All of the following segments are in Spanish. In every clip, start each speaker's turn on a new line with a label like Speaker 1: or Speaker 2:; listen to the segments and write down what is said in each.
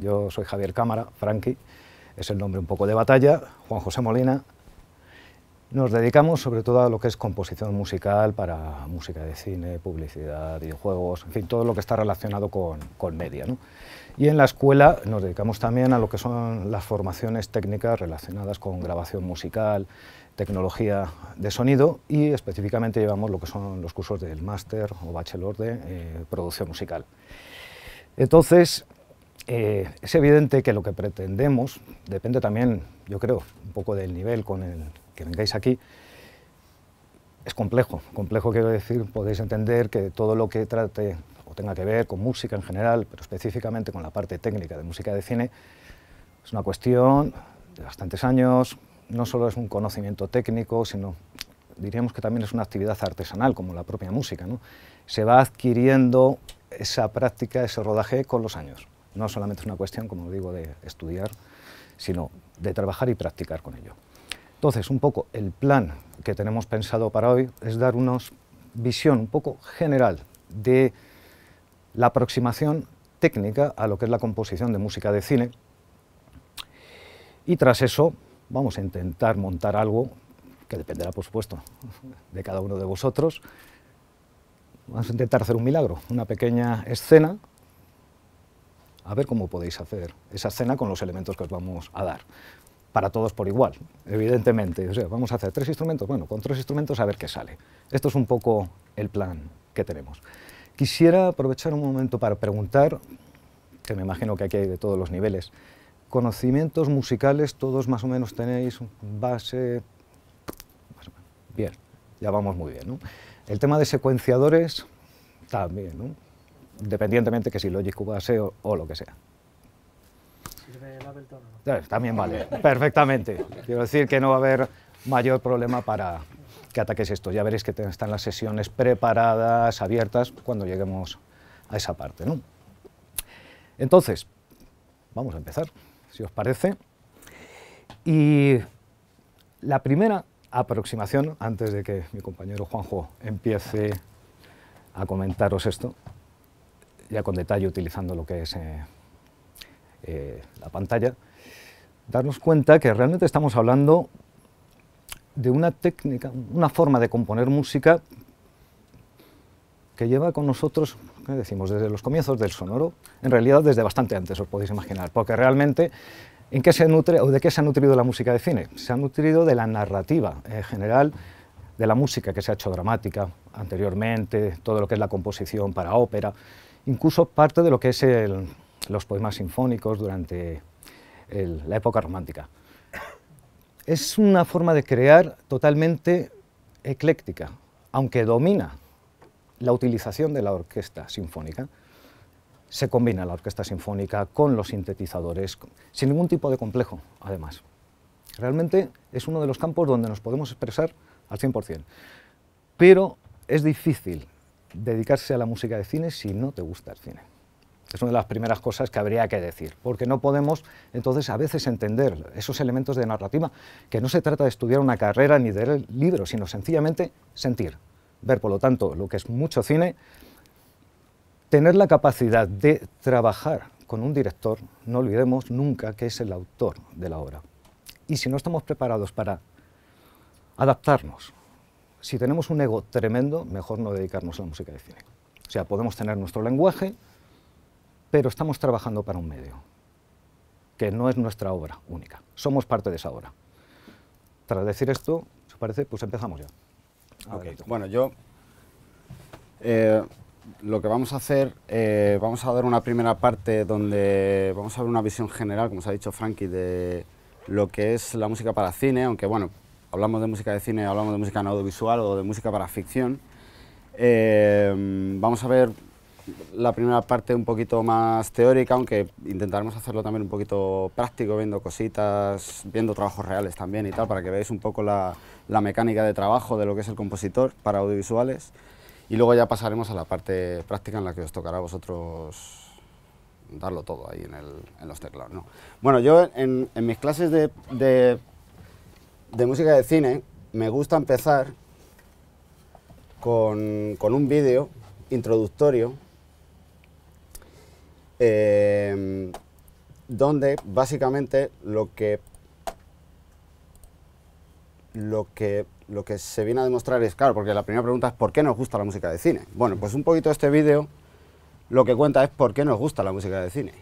Speaker 1: Yo soy Javier Cámara, Franqui, es el nombre un poco de batalla, Juan José Molina. Nos dedicamos sobre todo a lo que es composición musical para música de cine, publicidad, videojuegos, en fin, todo lo que está relacionado con, con media. Y en la escuela nos dedicamos también a lo que son las formaciones técnicas relacionadas con grabación musical, tecnología de sonido y específicamente llevamos lo que son los cursos del máster o bachelor de eh, producción musical. Entonces, eh, es evidente que lo que pretendemos, depende también, yo creo, un poco del nivel con el que vengáis aquí, es complejo. Complejo quiero decir, podéis entender que todo lo que trate o tenga que ver con música en general, pero específicamente con la parte técnica de música de cine, es una cuestión de bastantes años, no solo es un conocimiento técnico, sino diríamos que también es una actividad artesanal, como la propia música. Se va adquiriendo esa práctica, ese rodaje con los años. No solamente es una cuestión, como digo, de estudiar, sino de trabajar y practicar con ello. Entonces, un poco el plan que tenemos pensado para hoy es dar una visión un poco general de la aproximación técnica a lo que es la composición de música de cine. Y tras eso vamos a intentar montar algo que dependerá, por supuesto, de cada uno de vosotros. Vamos a intentar hacer un milagro, una pequeña escena a ver cómo podéis hacer esa escena con los elementos que os vamos a dar. Para todos por igual, evidentemente. O sea, vamos a hacer tres instrumentos, bueno, con tres instrumentos a ver qué sale. Esto es un poco el plan que tenemos. Quisiera aprovechar un momento para preguntar, que me imagino que aquí hay de todos los niveles, conocimientos musicales, todos más o menos tenéis base... Bien, ya vamos muy bien, ¿no? El tema de secuenciadores, también, ¿no? independientemente que si Logic Cuba o lo que sea. También vale, perfectamente. Quiero decir que no va a haber mayor problema para que ataques esto. Ya veréis que están las sesiones preparadas, abiertas, cuando lleguemos a esa parte. ¿no? Entonces, vamos a empezar, si os parece. Y la primera aproximación, antes de que mi compañero Juanjo empiece a comentaros esto, ya con detalle utilizando lo que es eh, eh, la pantalla, darnos cuenta que realmente estamos hablando de una técnica, una forma de componer música que lleva con nosotros, decimos?, desde los comienzos del sonoro, en realidad desde bastante antes, os podéis imaginar, porque realmente, ¿en qué se nutre o de qué se ha nutrido la música de cine? Se ha nutrido de la narrativa en general, de la música que se ha hecho dramática anteriormente, todo lo que es la composición para ópera, incluso parte de lo que es los poemas sinfónicos durante la época romántica. Es una forma de crear totalmente ecléctica, aunque domina la utilización de la orquesta sinfónica. Se combina la orquesta sinfónica con los sintetizadores, sin ningún tipo de complejo, además. Realmente es uno de los campos donde nos podemos expresar al 100%, pero es difícil dedicarse a la música de cine si no te gusta el cine. Es una de las primeras cosas que habría que decir, porque no podemos entonces a veces entender esos elementos de narrativa, que no se trata de estudiar una carrera ni de leer libros, sino sencillamente sentir, ver por lo tanto lo que es mucho cine, tener la capacidad de trabajar con un director, no olvidemos nunca que es el autor de la obra. Y si no estamos preparados para adaptarnos si tenemos un ego tremendo, mejor no dedicarnos a la música de cine. O sea, podemos tener nuestro lenguaje, pero estamos trabajando para un medio, que no es nuestra obra única. Somos parte de esa obra. Tras decir esto, ¿os parece? Pues empezamos ya.
Speaker 2: Bueno, yo eh, lo que vamos a hacer, eh, vamos a dar una primera parte donde vamos a ver una visión general, como os ha dicho Franky, de lo que es la música para cine, aunque bueno, hablamos de música de cine, hablamos de música en audiovisual o de música para ficción. Eh, vamos a ver la primera parte un poquito más teórica, aunque intentaremos hacerlo también un poquito práctico, viendo cositas, viendo trabajos reales también y tal, para que veáis un poco la, mecánica de trabajo de lo que es el compositor para audiovisuales. Y luego ya pasaremos a la parte práctica en la que os tocará a vosotros darlo todo ahí en, los teclados. Bueno, yo en, mis clases de de música de cine, me gusta empezar con, un vídeo introductorio eh, donde básicamente lo que, lo, que, lo que se viene a demostrar es, claro, porque la primera pregunta es ¿por qué nos gusta la música de cine? Bueno, pues un poquito este vídeo lo que cuenta es por qué nos gusta la música de cine.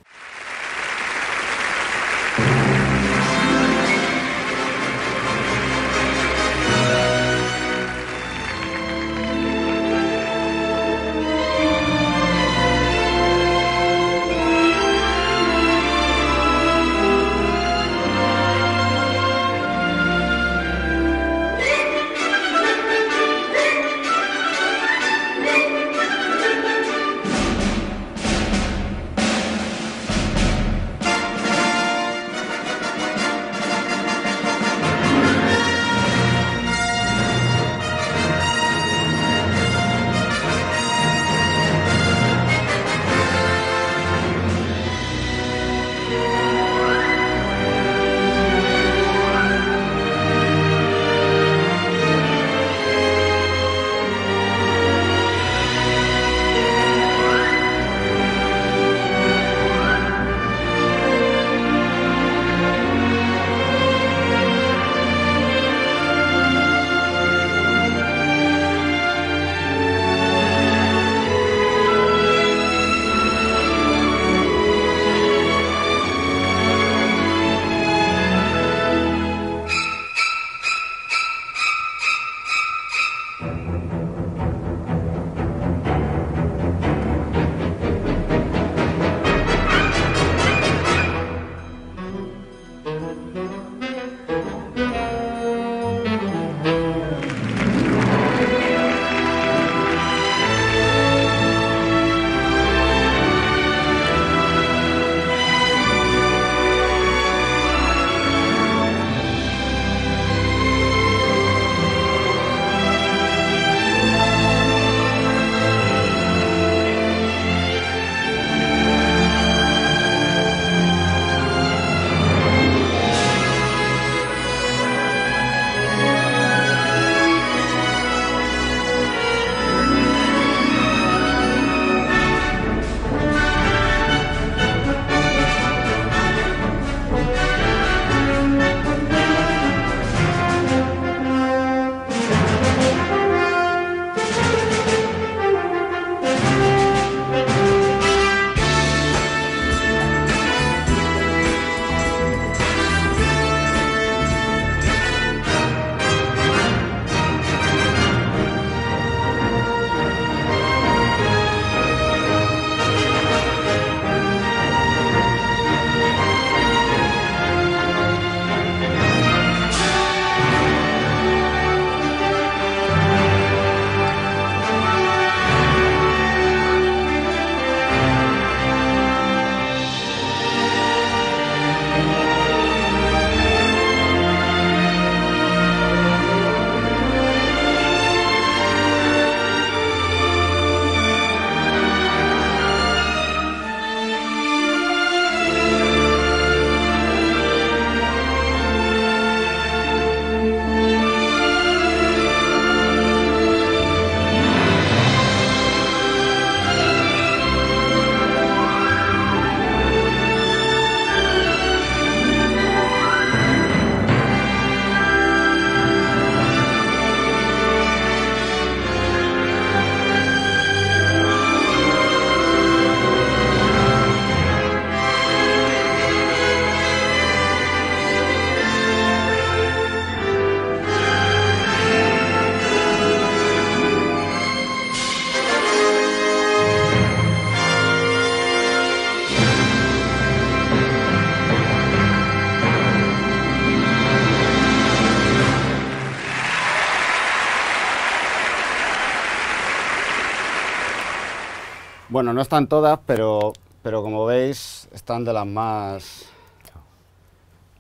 Speaker 2: Bueno, no están todas, pero, pero como veis, están de las más...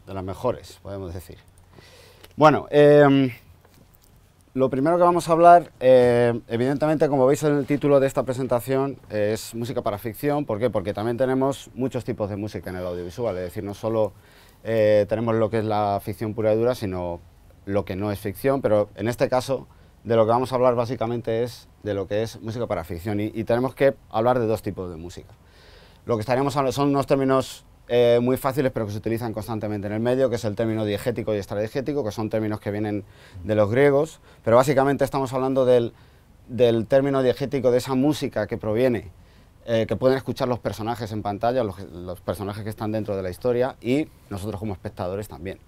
Speaker 2: de las mejores, podemos decir. Bueno, em, lo primero que vamos a hablar, em, evidentemente, como veis en el título de esta presentación, es música para ficción. ¿Por qué? Porque también tenemos muchos tipos de música en el audiovisual. Es decir, no solo eh, tenemos lo que es la ficción pura y dura, sino lo que no es ficción. Pero en este caso, de lo que vamos a hablar básicamente es de lo que es música para ficción y, tenemos que hablar de dos tipos de música. Lo que estaríamos hablando son unos términos eh, muy fáciles pero que se utilizan constantemente en el medio, que es el término diegético y extradiegético, que son términos que vienen de los griegos, pero básicamente estamos hablando del, término diegético de esa música que proviene, eh, que pueden escuchar los personajes en pantalla, los, personajes que están dentro de la historia y nosotros como espectadores también.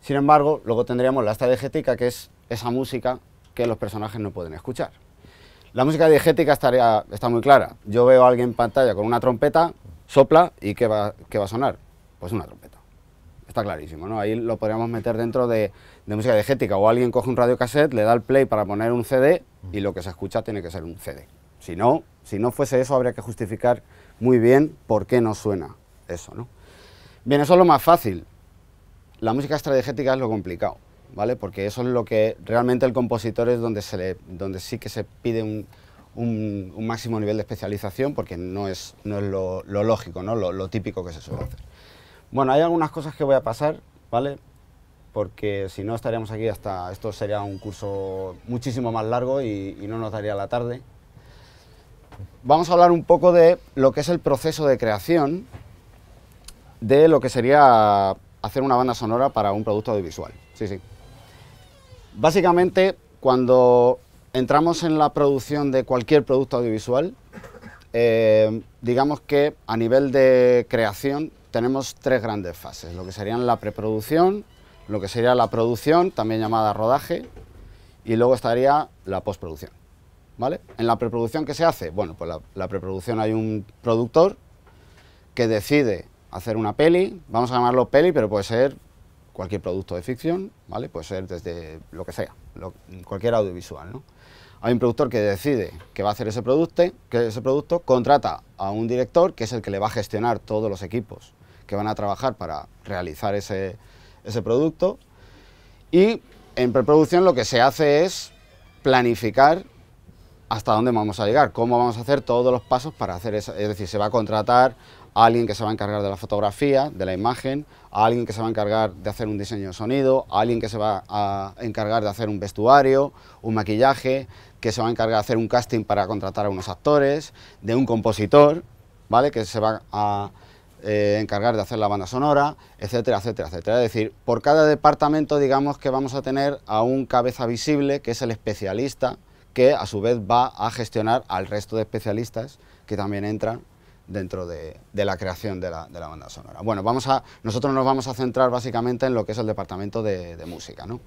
Speaker 2: Sin embargo, luego tendríamos la estrategética que es esa música que los personajes no pueden escuchar. La música diegética estaría, está muy clara. Yo veo a alguien en pantalla con una trompeta, sopla y ¿qué va, va a sonar? Pues una trompeta. Está clarísimo, ¿no? Ahí lo podríamos meter dentro de, música diegética. O alguien coge un cassette, le da el play para poner un CD y lo que se escucha tiene que ser un CD. Si no, si no fuese eso, habría que justificar muy bien por qué no suena eso, ¿no? Bien, eso es lo más fácil. La música estrategética es lo complicado. Porque eso es lo que realmente el compositor es donde, se le, donde sí que se pide un, máximo nivel de especialización porque no es, no es lo, lógico, ¿no? Lo, típico que se suele hacer. Bueno, hay algunas cosas que voy a pasar, ¿vale? Porque si no estaríamos aquí hasta... Esto sería un curso muchísimo más largo y, y no nos daría la tarde. Vamos a hablar un poco de lo que es el proceso de creación de lo que sería hacer una banda sonora para un producto audiovisual. Sí, sí. Básicamente, cuando entramos en la producción de cualquier producto audiovisual, eh, digamos que a nivel de creación tenemos tres grandes fases, lo que serían la preproducción, lo que sería la producción, también llamada rodaje, y luego estaría la postproducción. ¿Vale? En la preproducción, ¿qué se hace? Bueno, pues la, la preproducción hay un productor que decide hacer una peli, vamos a llamarlo peli, pero puede ser cualquier producto de ficción, ¿vale? Puede ser desde lo que sea, cualquier audiovisual, Hay un productor que decide que va a hacer ese producto, que ese producto contrata a un director que es el que le va a gestionar todos los equipos que van a trabajar para realizar ese, ese producto. Y en preproducción lo que se hace es planificar hasta dónde vamos a llegar, cómo vamos a hacer todos los pasos para hacer eso. Es decir, se va a contratar a alguien que se va a encargar de la fotografía, de la imagen, a alguien que se va a encargar de hacer un diseño de sonido, a alguien que se va a encargar de hacer un vestuario, un maquillaje, que se va a encargar de hacer un casting para contratar a unos actores, de un compositor, ¿vale? que se va a eh, encargar de hacer la banda sonora, etcétera, etcétera, etcétera. Es decir, por cada departamento digamos que vamos a tener a un cabeza visible que es el especialista que a su vez va a gestionar al resto de especialistas que también entran dentro de, la creación de la, banda sonora. Bueno, vamos a, nosotros nos vamos a centrar básicamente en lo que es el departamento de, música. ¿no?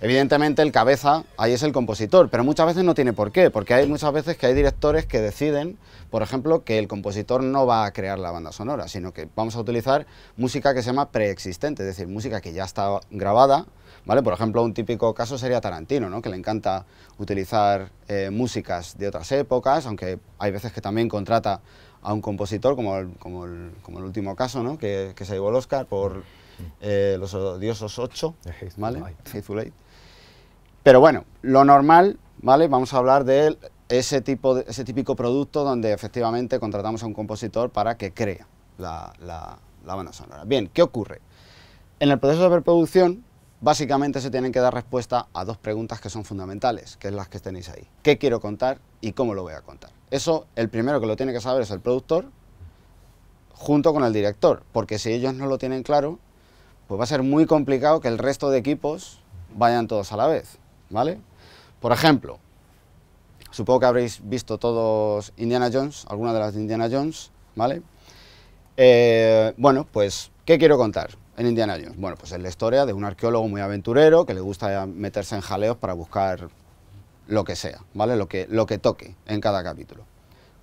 Speaker 2: Evidentemente el cabeza ahí es el compositor, pero muchas veces no tiene por qué, porque hay muchas veces que hay directores que deciden, por ejemplo, que el compositor no va a crear la banda sonora, sino que vamos a utilizar música que se llama preexistente, es decir, música que ya está grabada, ¿vale? Por ejemplo, un típico caso sería Tarantino, ¿no? Que le encanta utilizar eh, músicas de otras épocas, aunque hay veces que también contrata a un compositor, como el, como el, último caso, ¿no? que, se llevó el Oscar por mm. eh, Los odiosos 8, ¿vale? Pero bueno, lo normal, ¿vale? Vamos a hablar de ese, tipo de, ese típico producto donde efectivamente contratamos a un compositor para que crea la, banda sonora. Bien, ¿qué ocurre? En el proceso de preproducción, básicamente se tienen que dar respuesta a dos preguntas que son fundamentales, que es las que tenéis ahí. ¿Qué quiero contar y cómo lo voy a contar? Eso el primero que lo tiene que saber es el productor junto con el director, porque si ellos no lo tienen claro, pues va a ser muy complicado que el resto de equipos vayan todos a la vez, ¿vale? Por ejemplo, supongo que habréis visto todos Indiana Jones, alguna de las Indiana Jones, ¿vale? Eh, bueno, pues, ¿qué quiero contar en Indiana Jones? Bueno, pues es la historia de un arqueólogo muy aventurero que le gusta meterse en jaleos para buscar lo que sea, ¿vale? Lo que, lo que toque en cada capítulo.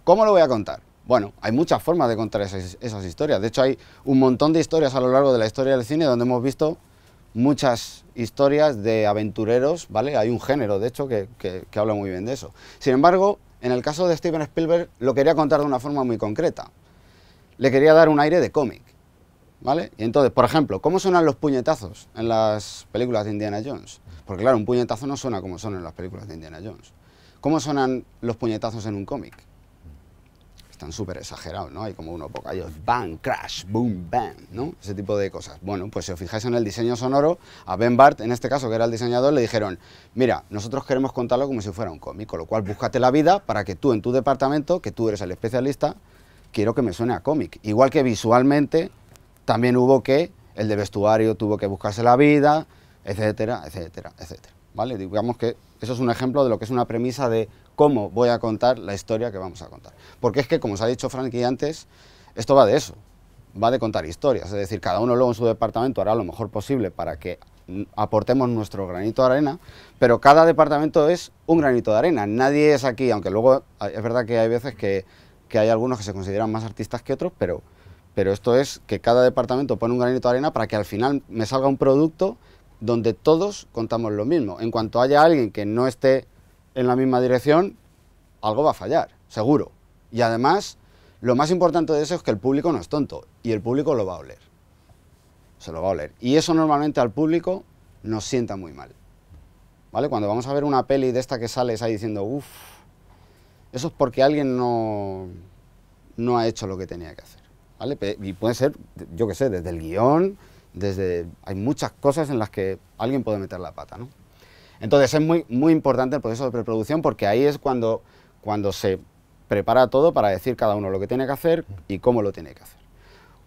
Speaker 2: ¿Cómo lo voy a contar? Bueno, hay muchas formas de contar esas, historias. De hecho, hay un montón de historias a lo largo de la historia del cine donde hemos visto muchas historias de aventureros, ¿vale? Hay un género, de hecho, que, habla muy bien de eso. Sin embargo, en el caso de Steven Spielberg lo quería contar de una forma muy concreta. Le quería dar un aire de cómic, ¿vale? Y entonces, por ejemplo, ¿cómo suenan los puñetazos en las películas de Indiana Jones? Porque claro, un puñetazo no suena como son en las películas de Indiana Jones. ¿Cómo suenan los puñetazos en un cómic? Están súper exagerados, ¿no? Hay como unos ellos, ¡BAM! ¡Crash! ¡Boom! bang, crash, boom, bang, ¿no? Ese tipo de cosas. Bueno, pues si os fijáis en el diseño sonoro, a Ben Bart, en este caso, que era el diseñador, le dijeron, mira, nosotros queremos contarlo como si fuera un cómic, con lo cual búscate la vida para que tú en tu departamento, que tú eres el especialista, quiero que me suene a cómic. Igual que visualmente, también hubo que, el de vestuario tuvo que buscarse la vida, etcétera, etcétera, etcétera. ¿Vale? Digamos que eso es un ejemplo de lo que es una premisa de cómo voy a contar la historia que vamos a contar. Porque es que, como os ha dicho Frankie antes, esto va de eso, va de contar historias. Es decir, cada uno luego en su departamento hará lo mejor posible para que aportemos nuestro granito de arena, pero cada departamento es un granito de arena. Nadie es aquí, aunque luego es verdad que hay veces que, que hay algunos que se consideran más artistas que otros, pero, pero esto es que cada departamento pone un granito de arena para que al final me salga un producto donde todos contamos lo mismo. En cuanto haya alguien que no esté en la misma dirección, algo va a fallar, seguro. Y además, lo más importante de eso es que el público no es tonto y el público lo va a oler. Se lo va a oler. Y eso normalmente al público nos sienta muy mal. ¿Vale? Cuando vamos a ver una peli de esta que sales ahí diciendo, uff, eso es porque alguien no, ha hecho lo que tenía que hacer. Y puede ser, yo qué sé, desde el guión, desde, hay muchas cosas en las que alguien puede meter la pata. ¿no? Entonces es muy, muy importante el proceso de preproducción porque ahí es cuando, cuando se prepara todo para decir cada uno lo que tiene que hacer y cómo lo tiene que hacer.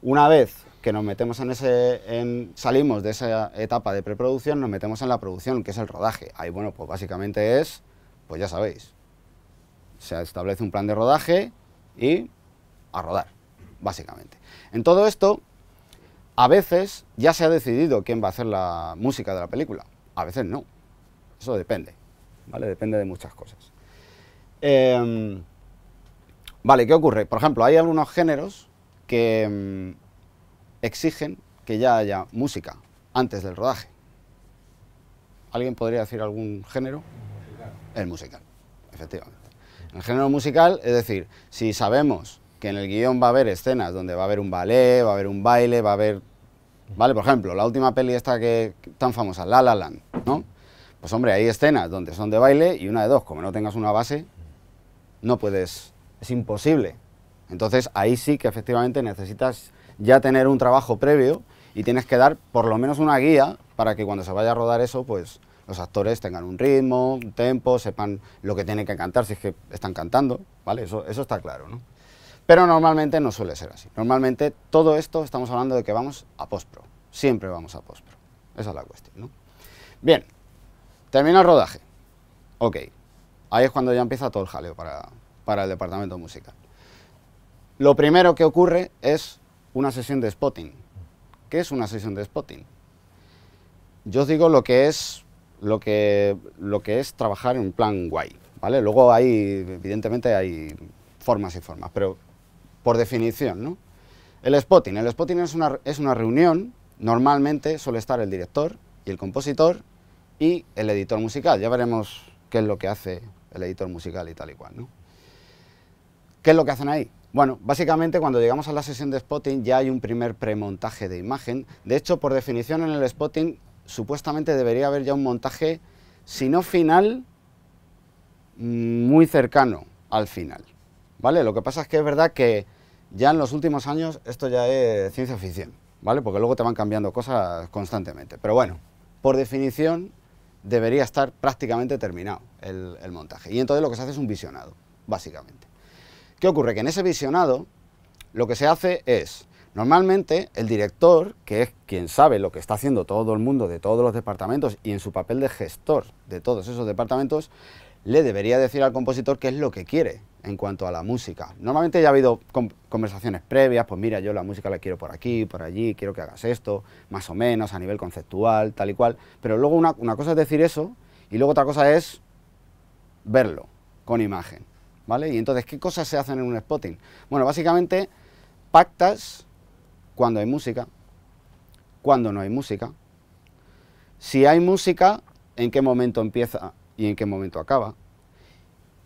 Speaker 2: Una vez que nos metemos en ese, salimos de esa etapa de preproducción, nos metemos en la producción, que es el rodaje. Ahí, bueno, pues básicamente es, pues ya sabéis, se establece un plan de rodaje y a rodar, básicamente. En todo esto, a veces ya se ha decidido quién va a hacer la música de la película, a veces no. Eso depende, ¿vale? Depende de muchas cosas. Em, vale, ¿qué ocurre? Por ejemplo, hay algunos géneros que em, exigen que ya haya música antes del rodaje. ¿Alguien podría decir algún género? musical, el musical efectivamente. El género musical, es decir, si sabemos que en el guión va a haber escenas donde va a haber un ballet, va a haber un baile, va a haber... ¿Vale? Por ejemplo, la última peli esta que tan famosa, La La Land, ¿no? Pues hombre, hay escenas donde son de baile y una de dos, como no tengas una base, no puedes, es imposible. Entonces ahí sí que efectivamente necesitas ya tener un trabajo previo y tienes que dar por lo menos una guía para que cuando se vaya a rodar eso, pues los actores tengan un ritmo, un tempo, sepan lo que tienen que cantar, si es que están cantando, ¿vale? Eso, eso está claro, ¿no? Pero normalmente no suele ser así. Normalmente todo esto estamos hablando de que vamos a postpro. Siempre vamos a postpro. Esa es la cuestión. Bien, termina el rodaje. Ok, ahí es cuando ya empieza todo el jaleo para, el departamento musical. Lo primero que ocurre es una sesión de spotting. ¿Qué es una sesión de spotting? Yo os digo lo que es lo que, lo que es trabajar en un plan guay, ¿vale? Luego hay, evidentemente hay formas y formas, pero por definición. ¿no? El spotting. El spotting es una, es una reunión, normalmente suele estar el director y el compositor y el editor musical. Ya veremos qué es lo que hace el editor musical y tal y cual. ¿no? ¿Qué es lo que hacen ahí? Bueno, básicamente cuando llegamos a la sesión de spotting ya hay un primer premontaje de imagen. De hecho, por definición en el spotting supuestamente debería haber ya un montaje, si no final, muy cercano al final. ¿Vale? Lo que pasa es que es verdad que ya en los últimos años esto ya es ciencia ficción, ¿vale? Porque luego te van cambiando cosas constantemente. Pero bueno, por definición debería estar prácticamente terminado el, el montaje. Y entonces lo que se hace es un visionado, básicamente. ¿Qué ocurre? Que en ese visionado lo que se hace es, normalmente el director, que es quien sabe lo que está haciendo todo el mundo de todos los departamentos y en su papel de gestor de todos esos departamentos, le debería decir al compositor qué es lo que quiere en cuanto a la música. Normalmente ya ha habido conversaciones previas, pues mira, yo la música la quiero por aquí, por allí, quiero que hagas esto, más o menos, a nivel conceptual, tal y cual. Pero luego una, una cosa es decir eso y luego otra cosa es verlo con imagen, ¿vale? Y entonces, ¿qué cosas se hacen en un spotting? Bueno, básicamente pactas cuando hay música, cuando no hay música, si hay música, en qué momento empieza y en qué momento acaba,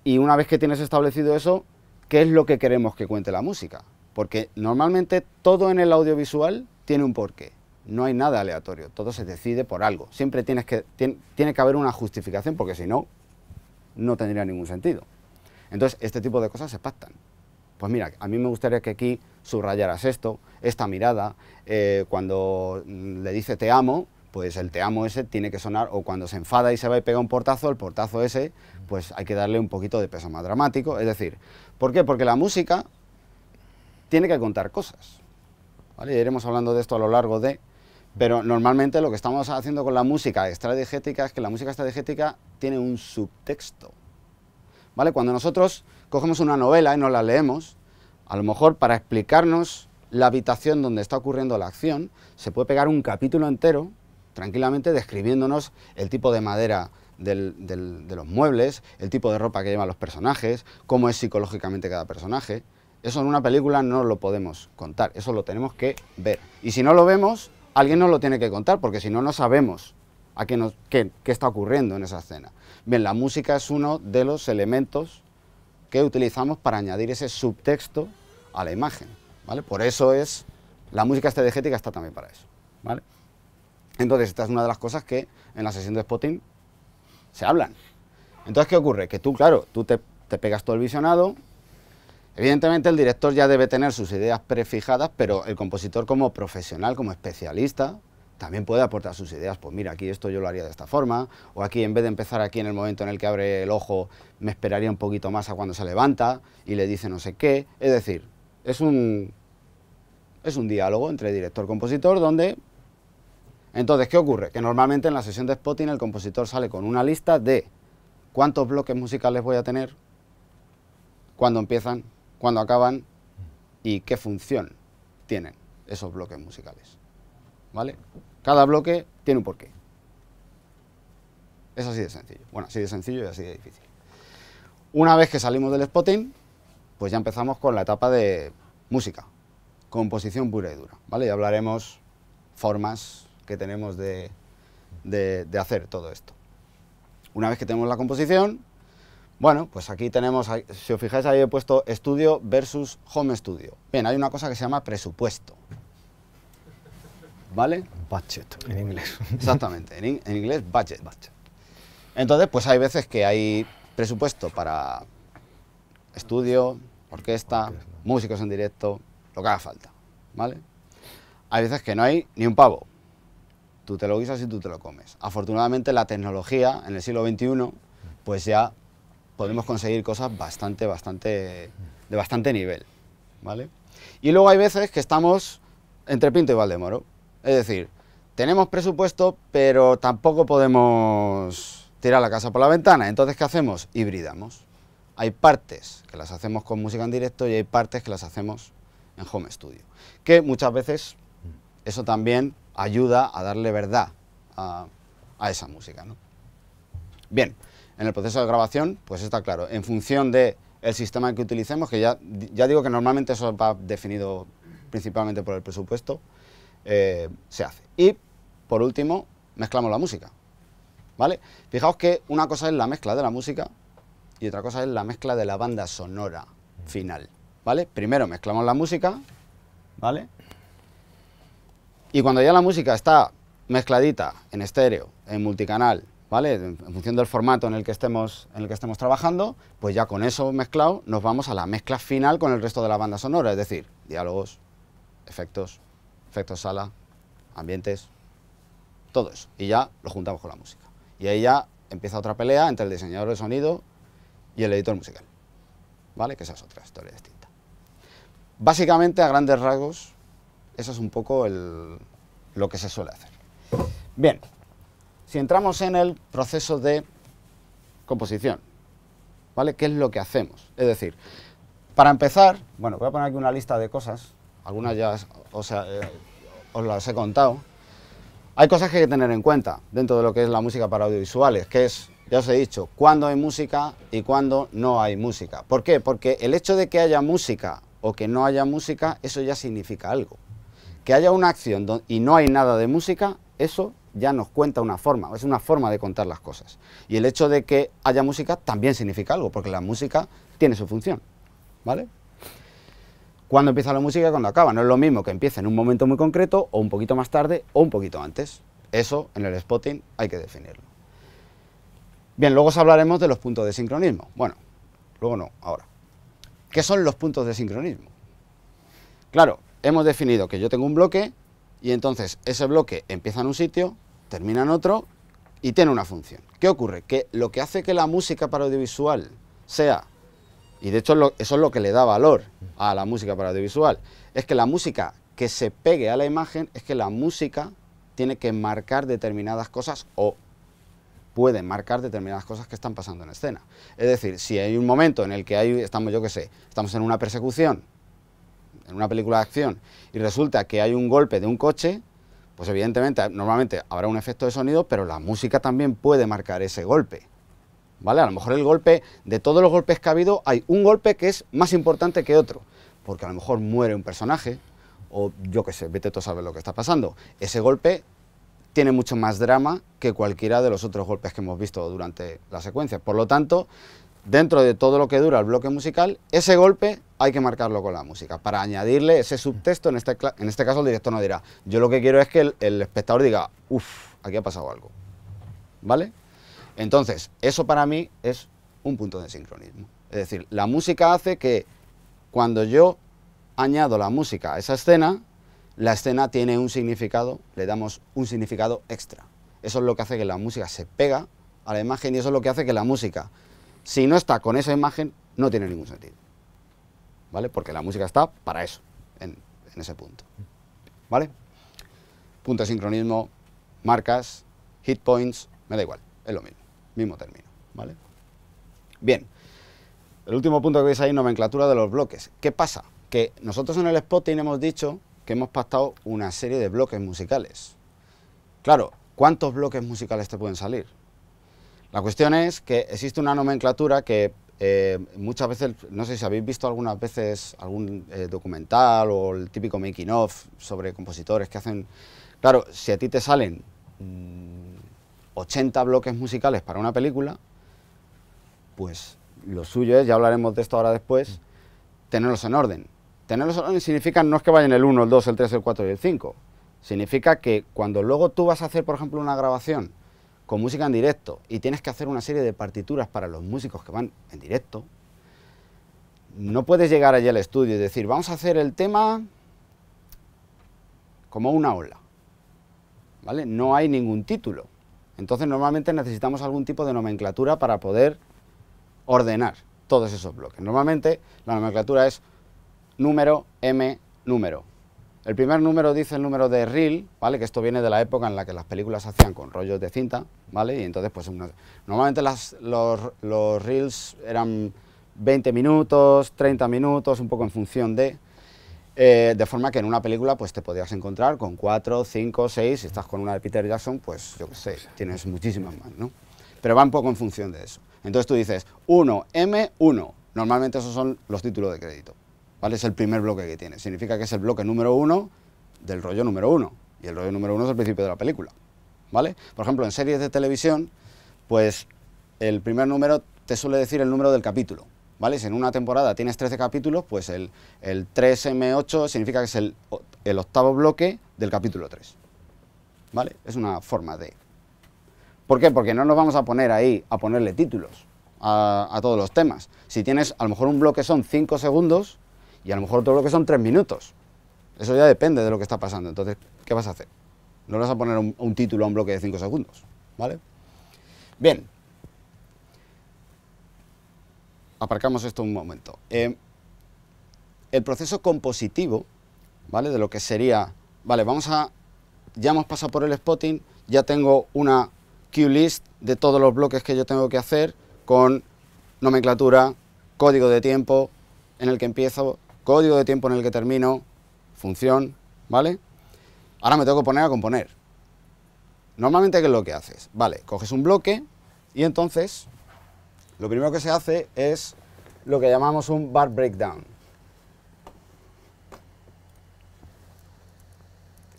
Speaker 2: y una vez que tienes establecido eso, ¿qué es lo que queremos que cuente la música? Porque normalmente todo en el audiovisual tiene un porqué. No hay nada aleatorio, todo se decide por algo. Siempre tienes que, tiene, que haber una justificación porque si no, no tendría ningún sentido. Entonces, este tipo de cosas se pactan. Pues mira, a mí me gustaría que aquí subrayaras esto, esta mirada, eh, cuando le dice te amo, pues el te amo ese tiene que sonar, o cuando se enfada y se va y pega un portazo, el portazo ese, pues hay que darle un poquito de peso más dramático. Es decir, ¿por qué? Porque la música tiene que contar cosas. ¿vale? iremos hablando de esto a lo largo de... Pero normalmente lo que estamos haciendo con la música extradigética es que la música extradigética tiene un subtexto. ¿Vale? Cuando nosotros cogemos una novela y nos la leemos, a lo mejor para explicarnos la habitación donde está ocurriendo la acción, se puede pegar un capítulo entero tranquilamente describiéndonos el tipo de madera de los muebles, el tipo de ropa que llevan los personajes, cómo es psicológicamente cada personaje. Eso en una película no lo podemos contar, eso lo tenemos que ver. Y si no lo vemos, alguien nos lo tiene que contar, porque si no, no sabemos a qué, está ocurriendo en esa escena. Bien, la música es uno de los elementos que utilizamos para añadir ese subtexto a la imagen. ¿vale? Por eso es, la música estereotípica está también para eso. ¿vale? Entonces, esta es una de las cosas que en la sesión de spotting se hablan. Entonces, ¿qué ocurre? Que tú, claro, tú te, te pegas todo el visionado, Evidentemente el director ya debe tener sus ideas prefijadas, pero el compositor como profesional, como especialista, también puede aportar sus ideas. Pues mira, aquí esto yo lo haría de esta forma, o aquí en vez de empezar aquí en el momento en el que abre el ojo, me esperaría un poquito más a cuando se levanta y le dice no sé qué. Es decir, es un, es un diálogo entre director-compositor donde entonces, ¿qué ocurre? Que normalmente en la sesión de spotting el compositor sale con una lista de cuántos bloques musicales voy a tener, cuándo empiezan, cuándo acaban y qué función tienen esos bloques musicales. ¿Vale? Cada bloque tiene un porqué. Es así de sencillo. Bueno, así de sencillo y así de difícil. Una vez que salimos del spotting, pues ya empezamos con la etapa de música, composición pura y dura, ¿vale? Y hablaremos formas, que tenemos de, hacer todo esto. Una vez que tenemos la composición, bueno, pues aquí tenemos, si os fijáis ahí he puesto estudio versus home studio. Bien, hay una cosa que se llama presupuesto. ¿Vale?
Speaker 1: Budget, en inglés.
Speaker 2: Exactamente, en, en inglés budget. budget. Entonces, pues hay veces que hay presupuesto para estudio, orquesta, músicos en directo, lo que haga falta. ¿Vale? Hay veces que no hay ni un pavo tú te lo guisas y tú te lo comes. Afortunadamente la tecnología en el siglo XXI, pues ya podemos conseguir cosas bastante, bastante, de bastante nivel, ¿vale? Y luego hay veces que estamos entre Pinto y Valdemoro, es decir, tenemos presupuesto, pero tampoco podemos tirar la casa por la ventana, entonces ¿qué hacemos? Hibridamos. Hay partes que las hacemos con música en directo y hay partes que las hacemos en home studio, que muchas veces eso también ayuda a darle verdad a, esa música. ¿no? Bien, en el proceso de grabación, pues está claro, en función del el sistema que utilicemos, que ya, ya digo que normalmente eso va definido principalmente por el presupuesto, eh, se hace. Y, por último, mezclamos la música. ¿Vale? Fijaos que una cosa es la mezcla de la música y otra cosa es la mezcla de la banda sonora final. ¿Vale? Primero mezclamos la música, ¿vale? Y cuando ya la música está mezcladita en estéreo, en multicanal, ¿vale? En función del formato en el que estemos, en el que estemos trabajando, pues ya con eso mezclado nos vamos a la mezcla final con el resto de la banda sonora, es decir, diálogos, efectos, efectos sala, ambientes, todo eso. Y ya lo juntamos con la música. Y ahí ya empieza otra pelea entre el diseñador de sonido y el editor musical, ¿vale? Que esa es otra historia distinta. Básicamente, a grandes rasgos, eso es un poco lo que se suele hacer. Bien, si entramos en el proceso de composición, ¿vale? ¿Qué es lo que hacemos? Es decir, para empezar, bueno, voy a poner aquí una lista de cosas, algunas ya os, os eh, las he contado. Hay cosas que hay que tener en cuenta dentro de lo que es la música para audiovisuales, que es, ya os he dicho, cuando hay música y cuando no hay música. ¿Por qué? Porque el hecho de que haya música o que no haya música, eso ya significa algo que haya una acción y no hay nada de música, eso ya nos cuenta una forma, es una forma de contar las cosas. Y el hecho de que haya música también significa algo, porque la música tiene su función, ¿vale? Cuando empieza la música y cuando acaba, no es lo mismo que empiece en un momento muy concreto, o un poquito más tarde, o un poquito antes. Eso en el spotting hay que definirlo. Bien, luego os hablaremos de los puntos de sincronismo. Bueno, luego no, ahora. ¿Qué son los puntos de sincronismo? Claro, hemos definido que yo tengo un bloque y entonces ese bloque empieza en un sitio, termina en otro y tiene una función. ¿Qué ocurre? Que lo que hace que la música para audiovisual sea, y de hecho eso es lo que le da valor a la música para audiovisual, es que la música que se pegue a la imagen es que la música tiene que marcar determinadas cosas o puede marcar determinadas cosas que están pasando en escena. Es decir, si hay un momento en el que hay, estamos, yo qué sé, estamos en una persecución en una película de acción y resulta que hay un golpe de un coche, pues evidentemente normalmente habrá un efecto de sonido, pero la música también puede marcar ese golpe. ¿Vale? A lo mejor el golpe, de todos los golpes que ha habido, hay un golpe que es más importante que otro, porque a lo mejor muere un personaje, o yo qué sé, vete tú a saber lo que está pasando. Ese golpe tiene mucho más drama que cualquiera de los otros golpes que hemos visto durante la secuencia. Por lo tanto, dentro de todo lo que dura el bloque musical, ese golpe hay que marcarlo con la música, para añadirle ese subtexto, en este, este caso el director no dirá, yo lo que quiero es que el, espectador diga, uff, aquí ha pasado algo, ¿vale? Entonces, eso para mí es un punto de sincronismo, es decir, la música hace que cuando yo añado la música a esa escena, la escena tiene un significado, le damos un significado extra. Eso es lo que hace que la música se pega a la imagen y eso es lo que hace que la música si no está con esa imagen, no tiene ningún sentido. ¿Vale? Porque la música está para eso, en, ese punto. ¿Vale? Punto de sincronismo, marcas, hit points, me da igual, es lo mismo, mismo término. ¿Vale? Bien. El último punto que veis ahí, nomenclatura de los bloques. ¿Qué pasa? Que nosotros en el spotting hemos dicho que hemos pactado una serie de bloques musicales. Claro, ¿cuántos bloques musicales te pueden salir? La cuestión es que existe una nomenclatura que eh, muchas veces, no sé si habéis visto algunas veces algún eh, documental o el típico making of sobre compositores que hacen... Claro, si a ti te salen 80 mm, bloques musicales para una película, pues lo suyo es, ya hablaremos de esto ahora después, tenerlos en orden. Tenerlos en orden significa no es que vayan el 1, el 2, el 3, el 4 y el 5. Significa que cuando luego tú vas a hacer, por ejemplo, una grabación con música en directo y tienes que hacer una serie de partituras para los músicos que van en directo, no puedes llegar allí al estudio y decir, vamos a hacer el tema como una ola. ¿Vale? No hay ningún título. Entonces normalmente necesitamos algún tipo de nomenclatura para poder ordenar todos esos bloques. Normalmente la nomenclatura es número, M, número, el primer número dice el número de reel, ¿vale? Que esto viene de la época en la que las películas se hacían con rollos de cinta, ¿vale? Y entonces, pues, normalmente los, reels eran 20 minutos, 30 minutos, un poco en función de... Eh, de forma que en una película, pues, te podías encontrar con 4, 5, 6, si estás con una de Peter Jackson, pues, yo qué sé, tienes muchísimas más, ¿no? Pero va un poco en función de eso. Entonces tú dices, 1M1, normalmente esos son los títulos de crédito. ¿vale? Es el primer bloque que tiene. Significa que es el bloque número uno del rollo número uno. Y el rollo número uno es el principio de la película, ¿vale? Por ejemplo, en series de televisión, pues el primer número te suele decir el número del capítulo, ¿vale? Si en una temporada tienes 13 capítulos, pues el, 3M8 significa que es el, octavo bloque del capítulo 3, ¿vale? Es una forma de... ¿Por qué? Porque no nos vamos a poner ahí a ponerle títulos a, a todos los temas. Si tienes, a lo mejor un bloque son 5 segundos, y a lo mejor todo bloque son tres minutos. Eso ya depende de lo que está pasando. Entonces, ¿qué vas a hacer? No vas a poner un, título a un bloque de cinco segundos, ¿vale? Bien. Aparcamos esto un momento. Eh, el proceso compositivo, ¿vale? De lo que sería, vale, vamos a, ya hemos pasado por el spotting, ya tengo una queue list de todos los bloques que yo tengo que hacer con nomenclatura, código de tiempo en el que empiezo, código de tiempo en el que termino, función, ¿vale? Ahora me tengo que poner a componer. Normalmente, ¿qué es lo que haces? Vale, coges un bloque y entonces lo primero que se hace es lo que llamamos un bar breakdown,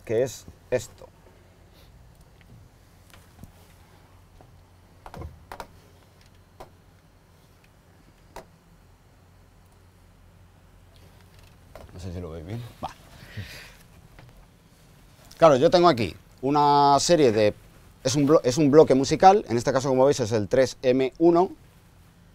Speaker 2: que es esto. No sé si lo veis bien. Claro, yo tengo aquí una serie de... Es un, bloque musical, en este caso como veis es el 3M1,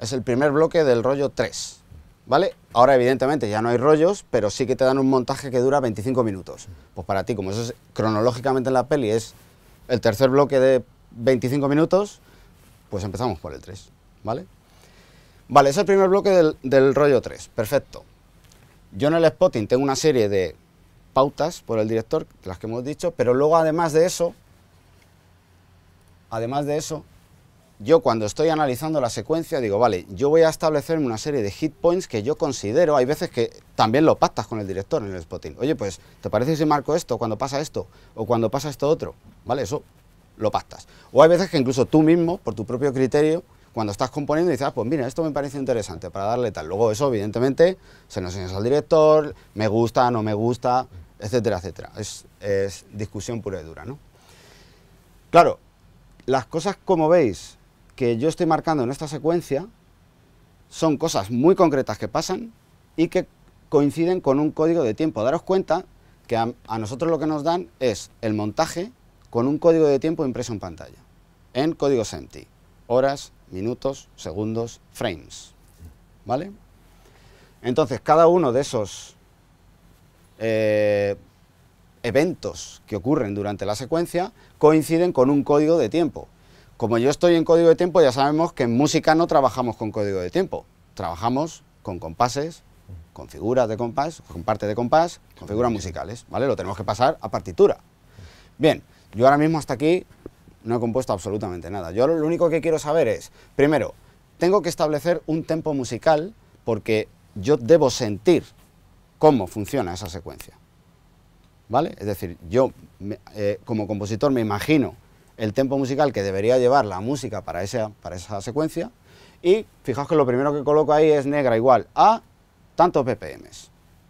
Speaker 2: es el primer bloque del rollo 3, ¿vale? Ahora evidentemente ya no hay rollos, pero sí que te dan un montaje que dura 25 minutos. Pues para ti, como eso es, cronológicamente en la peli es el tercer bloque de 25 minutos, pues empezamos por el 3, ¿vale? Vale, es el primer bloque del, del rollo 3, perfecto. Yo en el spotting tengo una serie de pautas por el director, las que hemos dicho, pero luego además de eso, además de eso, yo cuando estoy analizando la secuencia digo, vale, yo voy a establecerme una serie de hit points que yo considero, hay veces que también lo pactas con el director en el spotting. Oye, pues, ¿te parece si marco esto cuando pasa esto o cuando pasa esto otro? Vale, eso lo pactas. O hay veces que incluso tú mismo, por tu propio criterio, cuando estás componiendo dices, ah, pues mira, esto me parece interesante para darle tal. Luego eso, evidentemente, se nos enseñas al director, me gusta, no me gusta, etcétera, etcétera. Es, discusión pura y dura, ¿no? Claro, las cosas como veis que yo estoy marcando en esta secuencia son cosas muy concretas que pasan y que coinciden con un código de tiempo. Daros cuenta que a, nosotros lo que nos dan es el montaje con un código de tiempo impreso en pantalla, en código empty, horas, minutos, segundos, frames. ¿Vale? Entonces, cada uno de esos eh, eventos que ocurren durante la secuencia coinciden con un código de tiempo. Como yo estoy en código de tiempo, ya sabemos que en música no trabajamos con código de tiempo, trabajamos con compases, con figuras de compás, con parte de compás, con figuras musicales, ¿vale? Lo tenemos que pasar a partitura. Bien, yo ahora mismo hasta aquí no he compuesto absolutamente nada. Yo lo único que quiero saber es, primero, tengo que establecer un tempo musical porque yo debo sentir cómo funciona esa secuencia. ¿Vale? Es decir, yo eh, como compositor me imagino el tempo musical que debería llevar la música para esa, para esa secuencia y fijaos que lo primero que coloco ahí es negra igual a tantos ppm,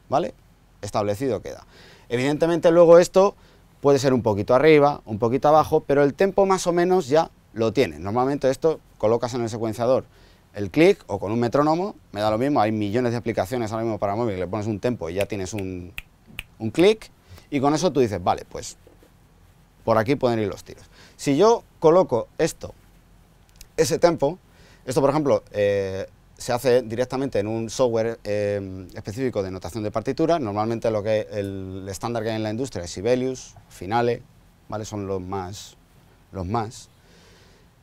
Speaker 2: ¿vale? Establecido queda. Evidentemente luego esto Puede ser un poquito arriba, un poquito abajo, pero el tempo más o menos ya lo tienes. Normalmente esto colocas en el secuenciador el clic o con un metrónomo, me da lo mismo, hay millones de aplicaciones ahora mismo para móvil, le pones un tempo y ya tienes un, clic y con eso tú dices, vale, pues por aquí pueden ir los tiros. Si yo coloco esto, ese tempo, esto por ejemplo, eh, se hace directamente en un software eh, específico de notación de partitura. Normalmente lo que el estándar que hay en la industria es Sibelius, Finale, ¿vale? son los más. Los más.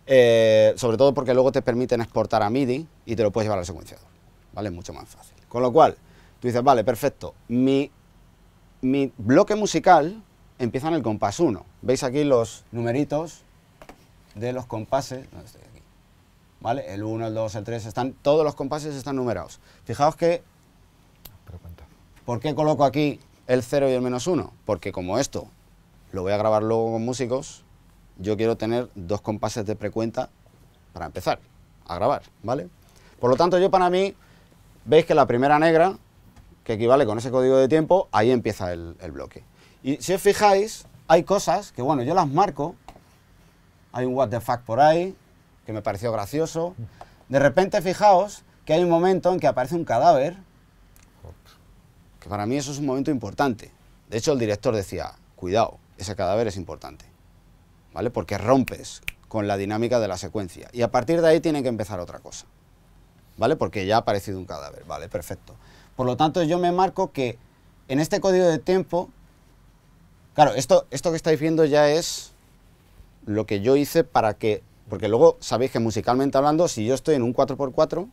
Speaker 2: Eh, sobre todo porque luego te permiten exportar a MIDI y te lo puedes llevar al secuenciador. ¿vale? Es mucho más fácil. Con lo cual, tú dices, vale, perfecto, mi, bloque musical empieza en el compás 1. ¿Veis aquí los numeritos de los compases? Este, ¿vale? El 1, el 2, el 3, están, todos los compases están numerados. Fijaos que... ¿Por qué coloco aquí el 0 y el menos 1? Porque como esto lo voy a grabar luego con músicos, yo quiero tener dos compases de precuenta para empezar a grabar, ¿vale? Por lo tanto, yo para mí, veis que la primera negra, que equivale con ese código de tiempo, ahí empieza el, el bloque. Y si os fijáis, hay cosas que, bueno, yo las marco, hay un what the fuck por ahí, que me pareció gracioso. De repente, fijaos que hay un momento en que aparece un cadáver, que para mí eso es un momento importante. De hecho, el director decía, cuidado, ese cadáver es importante, ¿vale? Porque rompes con la dinámica de la secuencia. Y a partir de ahí tiene que empezar otra cosa, ¿vale? Porque ya ha aparecido un cadáver, ¿vale? Perfecto. Por lo tanto, yo me marco que en este código de tiempo, claro, esto, esto que estáis viendo ya es lo que yo hice para que porque luego sabéis que musicalmente hablando, si yo estoy en un 4x4,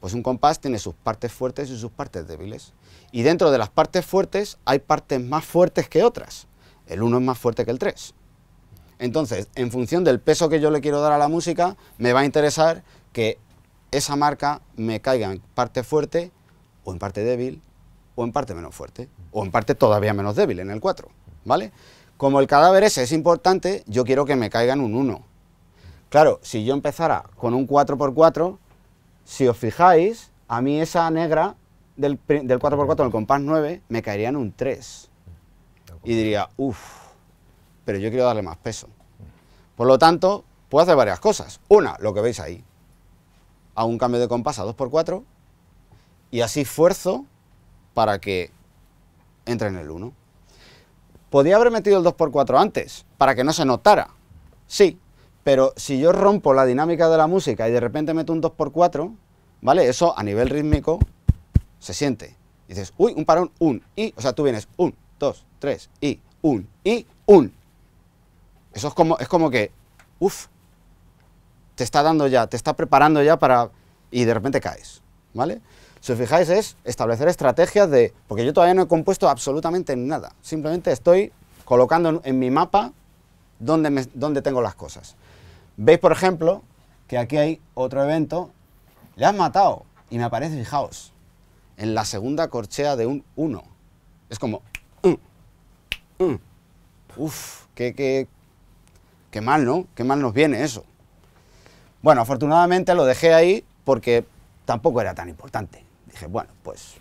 Speaker 2: pues un compás tiene sus partes fuertes y sus partes débiles. Y dentro de las partes fuertes hay partes más fuertes que otras. El 1 es más fuerte que el 3. Entonces, en función del peso que yo le quiero dar a la música, me va a interesar que esa marca me caiga en parte fuerte o en parte débil o en parte menos fuerte o en parte todavía menos débil en el 4, ¿vale? Como el cadáver ese es importante, yo quiero que me caiga en un 1 Claro, si yo empezara con un 4x4, si os fijáis, a mí esa negra del, 4x4 en el compás 9 me caería en un 3. Y diría, uff, pero yo quiero darle más peso. Por lo tanto, puedo hacer varias cosas. Una, lo que veis ahí, a un cambio de compás a 2x4 y así esfuerzo para que entre en el 1. Podía haber metido el 2x4 antes, para que no se notara. Sí, pero si yo rompo la dinámica de la música y de repente meto un 2x4, ¿vale? Eso a nivel rítmico se siente. dices, uy, un parón, un, y, o sea, tú vienes, un, dos, tres, y, un, y, un. Eso es como, es como que, uff, te está dando ya, te está preparando ya para, y de repente caes, ¿vale? Si os fijáis es establecer estrategias de, porque yo todavía no he compuesto absolutamente nada, simplemente estoy colocando en, mi mapa dónde, dónde tengo las cosas. Veis, por ejemplo, que aquí hay otro evento, le has matado y me aparece, fijaos, en la segunda corchea de un 1. Es como, uh, uh. uff, qué, mal, ¿no? Qué mal nos viene eso. Bueno, afortunadamente lo dejé ahí porque tampoco era tan importante. Dije, bueno, pues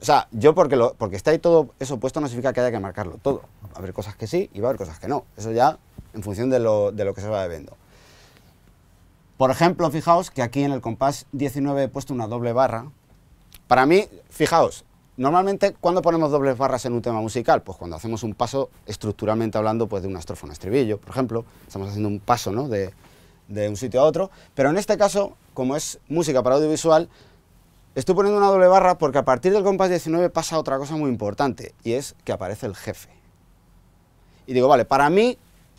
Speaker 2: o sea, yo porque, porque está ahí todo eso puesto no significa que haya que marcarlo todo. Va a haber cosas que sí y va a haber cosas que no. Eso ya en función de lo, de lo que se va bebiendo. Por ejemplo, fijaos que aquí en el compás 19 he puesto una doble barra. Para mí, fijaos, normalmente cuando ponemos dobles barras en un tema musical, pues cuando hacemos un paso estructuralmente hablando pues de un estrofa, a estribillo, por ejemplo, estamos haciendo un paso ¿no? de, de un sitio a otro, pero en este caso, como es música para audiovisual, estoy poniendo una doble barra porque a partir del compás 19 pasa otra cosa muy importante y es que aparece el jefe. Y digo, vale, para mí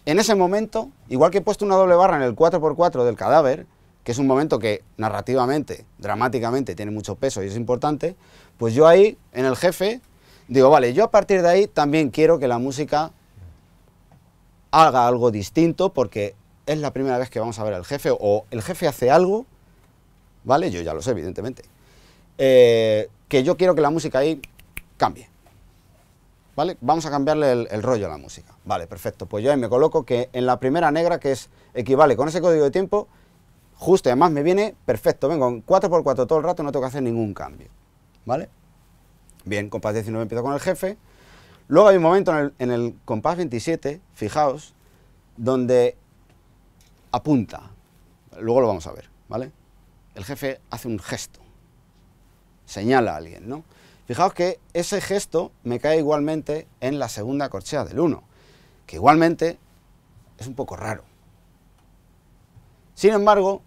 Speaker 2: en ese momento, igual que he puesto una doble barra en el 4x4 del cadáver, que es un momento que narrativamente, dramáticamente, tiene mucho peso y es importante, pues yo ahí, en el jefe, digo, vale, yo a partir de ahí también quiero que la música haga algo distinto porque es la primera vez que vamos a ver al jefe o el jefe hace algo, ¿vale? Yo ya lo sé, evidentemente. Eh, que yo quiero que la música ahí cambie. ¿vale? Vamos a cambiarle el, rollo a la música. Vale, perfecto. Pues yo ahí me coloco que en la primera negra, que es equivale con ese código de tiempo, justo, y además me viene perfecto. Vengo en 4x4 todo el rato, no tengo que hacer ningún cambio, ¿vale? Bien, compás 19 empiezo con el jefe. Luego hay un momento en el, en el compás 27, fijaos, donde apunta. Luego lo vamos a ver, ¿vale? El jefe hace un gesto, señala a alguien, ¿no? Fijaos que ese gesto me cae igualmente en la segunda corchea del 1, que igualmente es un poco raro. Sin embargo,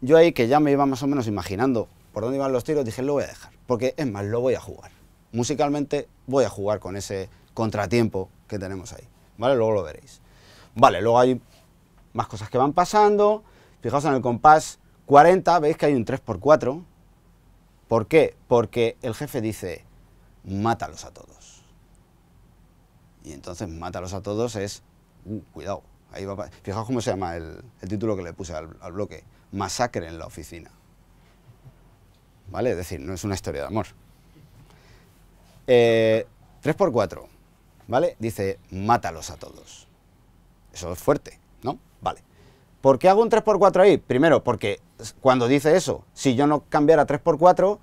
Speaker 2: yo ahí que ya me iba más o menos imaginando por dónde iban los tiros, dije lo voy a dejar, porque es más, lo voy a jugar. Musicalmente voy a jugar con ese contratiempo que tenemos ahí, ¿vale? Luego lo veréis. Vale, luego hay más cosas que van pasando, fijaos en el compás 40, veis que hay un 3x4, ¿Por qué? Porque el jefe dice, mátalos a todos. Y entonces mátalos a todos es, uh, cuidado, ahí va, fijaos cómo se llama el, título que le puse al, bloque, masacre en la oficina. ¿Vale? Es decir, no es una historia de amor. 3x4, eh, ¿vale? Dice, mátalos a todos. Eso es fuerte, ¿no? Vale. ¿Por qué hago un 3x4 ahí? Primero, porque cuando dice eso, si yo no cambiara 3x4,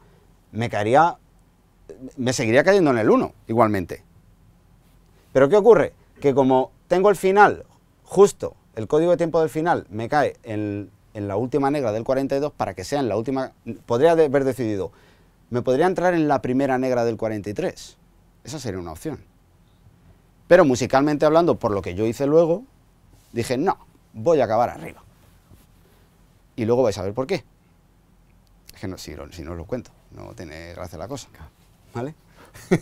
Speaker 2: me caería, me seguiría cayendo en el 1 igualmente. Pero ¿qué ocurre? Que como tengo el final justo, el código de tiempo del final me cae en, en la última negra del 42 para que sea en la última, podría haber decidido, me podría entrar en la primera negra del 43. Esa sería una opción. Pero musicalmente hablando, por lo que yo hice luego, dije, no, voy a acabar arriba. Y luego vais a ver por qué. Es que no, si, no, os lo cuento, no tiene gracia la cosa. ¿Vale?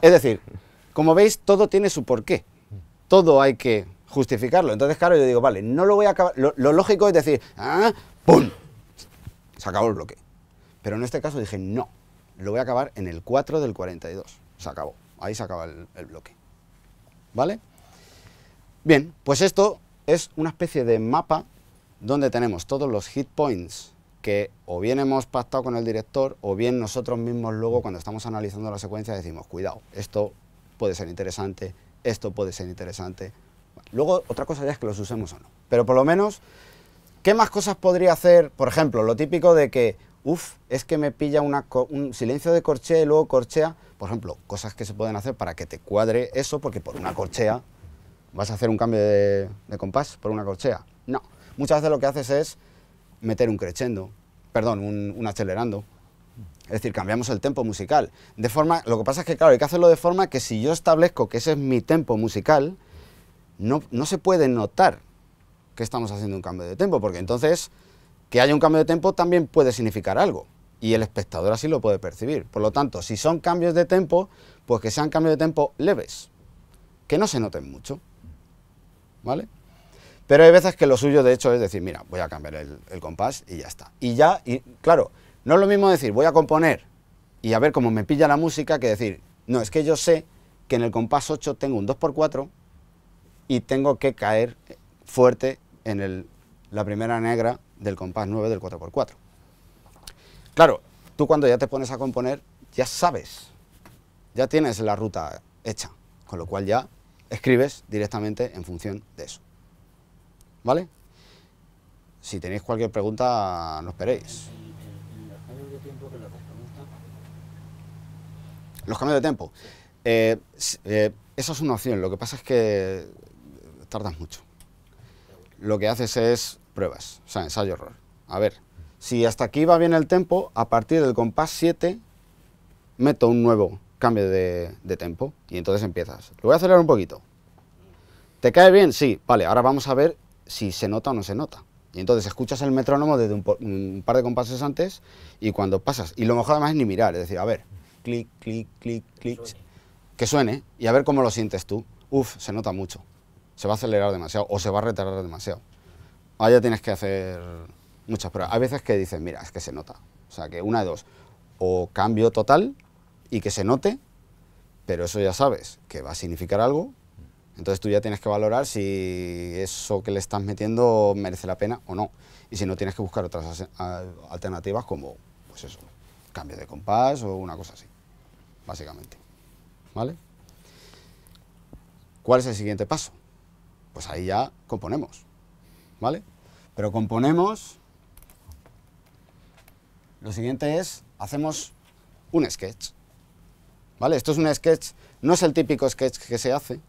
Speaker 2: es decir, como veis, todo tiene su porqué. Todo hay que justificarlo. Entonces, claro, yo digo, vale, no lo voy a acabar. Lo, lógico es decir, ¡ah! ¡Pum! Se acabó el bloque. Pero en este caso dije, no, lo voy a acabar en el 4 del 42. Se acabó. Ahí se acaba el bloque. ¿Vale? Bien, pues esto es una especie de mapa donde tenemos todos los hit points que o bien hemos pactado con el director o bien nosotros mismos luego cuando estamos analizando la secuencia decimos, cuidado, esto puede ser interesante, esto puede ser interesante. luego otra cosa ya es que los usemos o no. Pero por lo menos, ¿qué más cosas podría hacer? Por ejemplo, lo típico de que, uff, es que me pilla un silencio de corchea y luego corchea. Por ejemplo, cosas que se pueden hacer para que te cuadre eso, porque por una corchea ¿Vas a hacer un cambio de, compás por una corchea? No. Muchas veces lo que haces es meter un crescendo, perdón, un, acelerando. Es decir, cambiamos el tempo musical. De forma, lo que pasa es que, claro, hay que hacerlo de forma que si yo establezco que ese es mi tempo musical, no, no se puede notar que estamos haciendo un cambio de tempo, porque entonces que haya un cambio de tempo también puede significar algo y el espectador así lo puede percibir. Por lo tanto, si son cambios de tempo, pues que sean cambios de tempo leves, que no se noten mucho. ¿vale? Pero hay veces que lo suyo, de hecho, es decir, mira, voy a cambiar el, compás y ya está. Y ya, y claro, no es lo mismo decir, voy a componer y a ver cómo me pilla la música, que decir, no, es que yo sé que en el compás 8 tengo un 2x4 y tengo que caer fuerte en el, la primera negra del compás 9 del 4x4. Claro, tú cuando ya te pones a componer, ya sabes, ya tienes la ruta hecha, con lo cual ya escribes directamente en función de eso. ¿Vale? Si tenéis cualquier pregunta, no esperéis. Los cambios de tiempo. Eh, eh, esa es una opción, lo que pasa es que tardas mucho. Lo que haces es pruebas, o sea, ensayo-error. A ver, si hasta aquí va bien el tempo, a partir del compás 7 meto un nuevo cambio de, tempo y entonces empiezas. Lo voy a acelerar un poquito. ¿Te cae bien? Sí. Vale, ahora vamos a ver si se nota o no se nota. Y entonces escuchas el metrónomo desde un, par de compases antes y cuando pasas, y lo mejor además es ni mirar, es decir, a ver, clic, clic, clic, clic, que suene y a ver cómo lo sientes tú. Uf, se nota mucho, se va a acelerar demasiado o se va a retardar demasiado. Ahí tienes que hacer muchas pruebas. Hay veces que dices, mira, es que se nota. O sea, que una de dos, o cambio total y que se note, pero eso ya sabes que va a significar algo. Entonces tú ya tienes que valorar si eso que le estás metiendo merece la pena o no. Y si no, tienes que buscar otras alternativas como, pues eso, cambio de compás o una cosa así, básicamente. ¿Vale? ¿Cuál es el siguiente paso? Pues ahí ya componemos, ¿vale? Pero componemos, lo siguiente es, hacemos un sketch. ¿vale? Esto es un sketch, no es el típico sketch que se hace,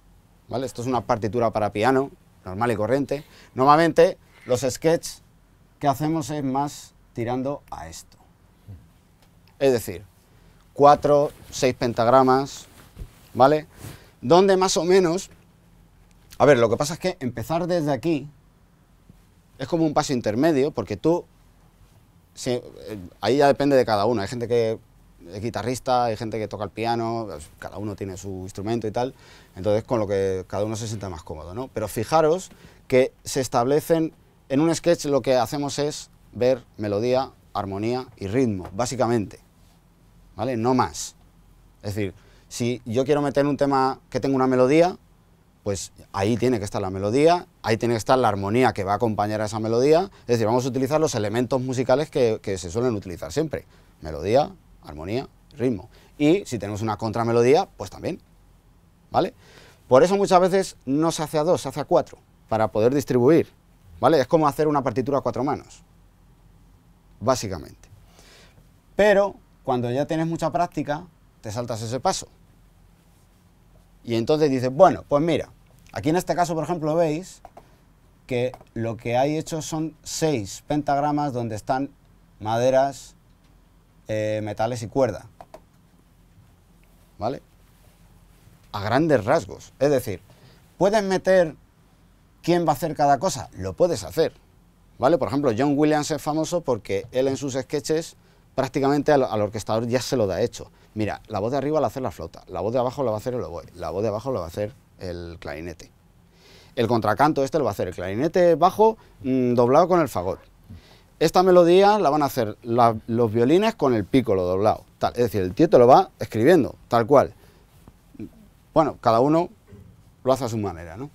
Speaker 2: ¿vale? Esto es una partitura para piano, normal y corriente. Normalmente los sketches que hacemos es más tirando a esto. Es decir, cuatro, seis pentagramas, ¿vale? Donde más o menos... A ver, lo que pasa es que empezar desde aquí es como un paso intermedio, porque tú... Eh, ahí ya depende de cada uno. Hay gente que guitarrista, hay gente que toca el piano, pues, cada uno tiene su instrumento y tal, entonces con lo que cada uno se sienta más cómodo, Pero fijaros que se establecen, en un sketch lo que hacemos es ver melodía, armonía y ritmo, básicamente, ¿vale? No más. Es decir, si yo quiero meter un tema que tenga una melodía, pues ahí tiene que estar la melodía, ahí tiene que estar la armonía que va a acompañar a esa melodía, es decir, vamos a utilizar los elementos musicales que, que se suelen utilizar siempre, melodía, armonía, ritmo. Y si tenemos una contramelodía, pues también, ¿vale? Por eso muchas veces no se hace a dos, se hace a cuatro, para poder distribuir, ¿vale? Es como hacer una partitura a cuatro manos, básicamente. Pero cuando ya tienes mucha práctica, te saltas ese paso. Y entonces dices, bueno, pues mira, aquí en este caso, por ejemplo, veis que lo que hay hecho son seis pentagramas donde están maderas, eh, metales y cuerda. ¿Vale? A grandes rasgos. Es decir, puedes meter quién va a hacer cada cosa. Lo puedes hacer. ¿Vale? Por ejemplo, John Williams es famoso porque él en sus sketches prácticamente al, orquestador ya se lo da hecho. Mira, la voz de arriba la hace la flauta, la voz de abajo la va a hacer el oboe, la voz de abajo la va a hacer el clarinete. El contracanto este lo va a hacer el clarinete bajo mm, doblado con el fagot esta melodía la van a hacer los violines con el lo doblado. Es decir, el tío te lo va escribiendo, tal cual. Bueno, cada uno lo hace a su manera, ¿no?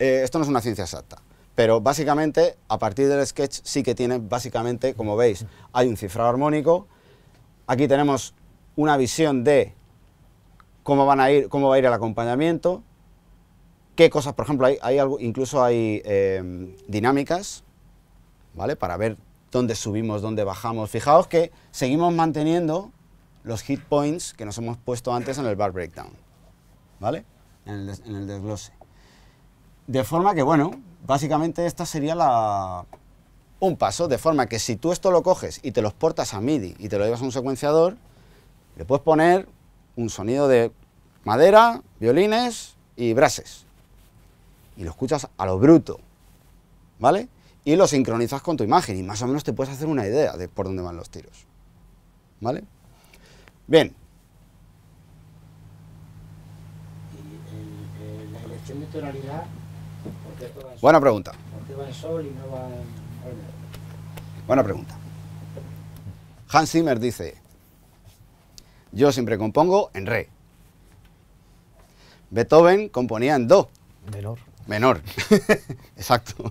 Speaker 2: Eh, esto no es una ciencia exacta, pero básicamente a partir del sketch sí que tiene, básicamente, como veis, hay un cifrado armónico. Aquí tenemos una visión de cómo, van a ir, cómo va a ir el acompañamiento, qué cosas, por ejemplo, hay, algo, incluso hay eh, dinámicas ¿vale? Para ver dónde subimos, dónde bajamos. Fijaos que seguimos manteniendo los hit points que nos hemos puesto antes en el bar breakdown, ¿vale? En el, desglose. De forma que, bueno, básicamente esta sería la... Un paso, de forma que si tú esto lo coges y te lo exportas a MIDI y te lo llevas a un secuenciador, le puedes poner un sonido de madera, violines y brases. Y lo escuchas a lo bruto, ¿vale? y lo sincronizas con tu imagen y más o menos te puedes hacer una idea de por dónde van los tiros. ¿Vale? Bien.
Speaker 3: ¿Y Buena pregunta. va sol y no va
Speaker 2: Buena pregunta. Hans Zimmer dice, yo siempre compongo en re. Beethoven componía en do. Menor. Menor, exacto.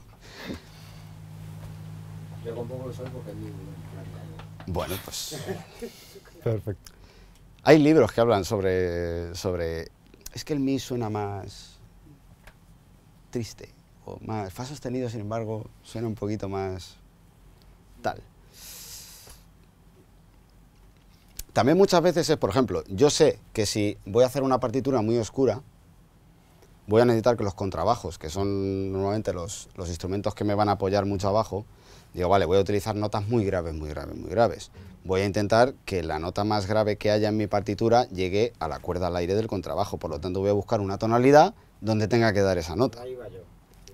Speaker 2: Bueno, pues... Perfecto. Hay libros que hablan sobre, sobre... Es que el mi suena más triste o más... Fa sostenido, sin embargo, suena un poquito más tal. También muchas veces es, por ejemplo, yo sé que si voy a hacer una partitura muy oscura, voy a necesitar que los contrabajos, que son normalmente los, los instrumentos que me van a apoyar mucho abajo, digo, vale, voy a utilizar notas muy graves, muy graves, muy graves. Voy a intentar que la nota más grave que haya en mi partitura llegue a la cuerda al aire del contrabajo, por lo tanto voy a buscar una tonalidad donde tenga que dar esa nota. Ahí va yo.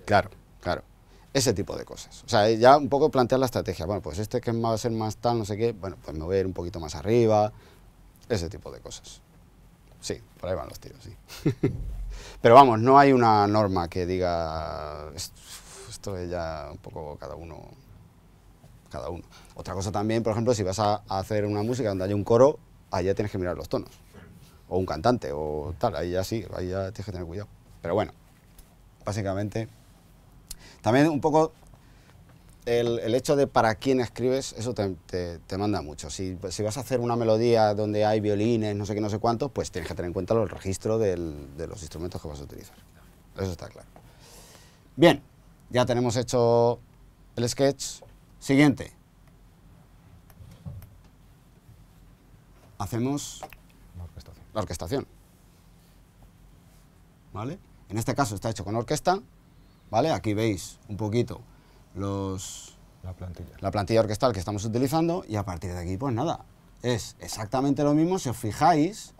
Speaker 2: Claro, claro. Ese tipo de cosas. O sea, ya un poco plantear la estrategia. Bueno, pues este que va a ser más tal, no sé qué, bueno, pues me voy a ir un poquito más arriba. Ese tipo de cosas. Sí, por ahí van los tiros, sí. Pero vamos, no hay una norma que diga... Esto es ya un poco cada uno cada uno. Otra cosa también, por ejemplo, si vas a, hacer una música donde hay un coro, allá tienes que mirar los tonos. O un cantante, o tal, ahí ya sí, ahí ya tienes que tener cuidado. Pero bueno, básicamente. También un poco el, hecho de para quién escribes, eso te, manda mucho. Si, vas a hacer una melodía donde hay violines, no sé qué, no sé cuántos, pues tienes que tener en cuenta los registro de los instrumentos que vas a utilizar. Eso está claro. Bien, ya tenemos hecho el sketch, Siguiente. Hacemos la orquestación. ¿Vale? En este caso está hecho con orquesta, ¿vale? Aquí veis un poquito la, plantilla. orquestal que estamos utilizando y a partir de aquí, pues nada, es exactamente lo mismo, si os fijáis,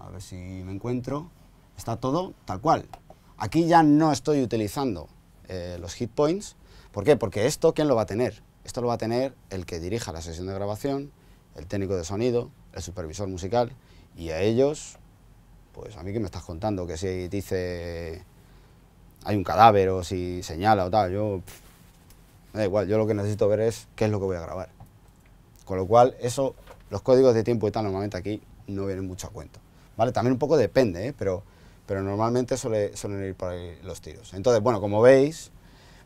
Speaker 2: a ver si me encuentro, está todo tal cual. Aquí ya no estoy utilizando eh, los hit points, ¿Por qué? Porque esto, ¿quién lo va a tener? Esto lo va a tener el que dirija la sesión de grabación, el técnico de sonido, el supervisor musical, y a ellos, pues a mí que me estás contando, que si dice hay un cadáver o si señala o tal, yo... da igual, yo lo que necesito ver es qué es lo que voy a grabar. Con lo cual, eso, los códigos de tiempo y tal normalmente aquí no vienen mucho a cuento. ¿Vale? También un poco depende, ¿eh? pero, pero normalmente suele, suelen ir por los tiros. Entonces, bueno, como veis,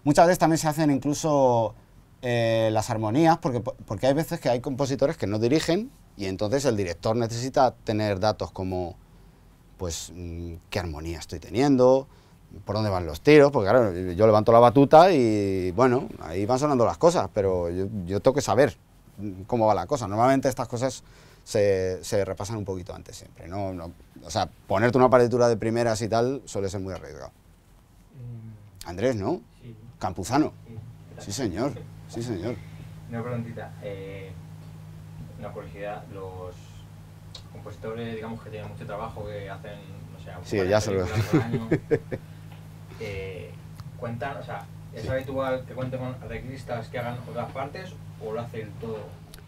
Speaker 2: Muchas veces también se hacen incluso eh, las armonías, porque, porque hay veces que hay compositores que no dirigen y entonces el director necesita tener datos como, pues, mm, qué armonía estoy teniendo, por dónde van los tiros, porque claro, yo levanto la batuta y bueno, ahí van sonando las cosas, pero yo, yo tengo que saber mm, cómo va la cosa. Normalmente estas cosas se, se repasan un poquito antes siempre. ¿no? No, o sea, ponerte una partitura de primeras y tal suele ser muy arriesgado. Mm. Andrés, ¿no? Campuzano.
Speaker 3: Mm. Sí, señor. Sí, señor. Una preguntita. Eh, una curiosidad. Los compositores, digamos, que tienen mucho trabajo, que hacen, no sé, sí, ya se lo... año, eh, cuentan, o sea, ¿es habitual que cuenten con arreglistas que hagan otras partes o lo hacen todo?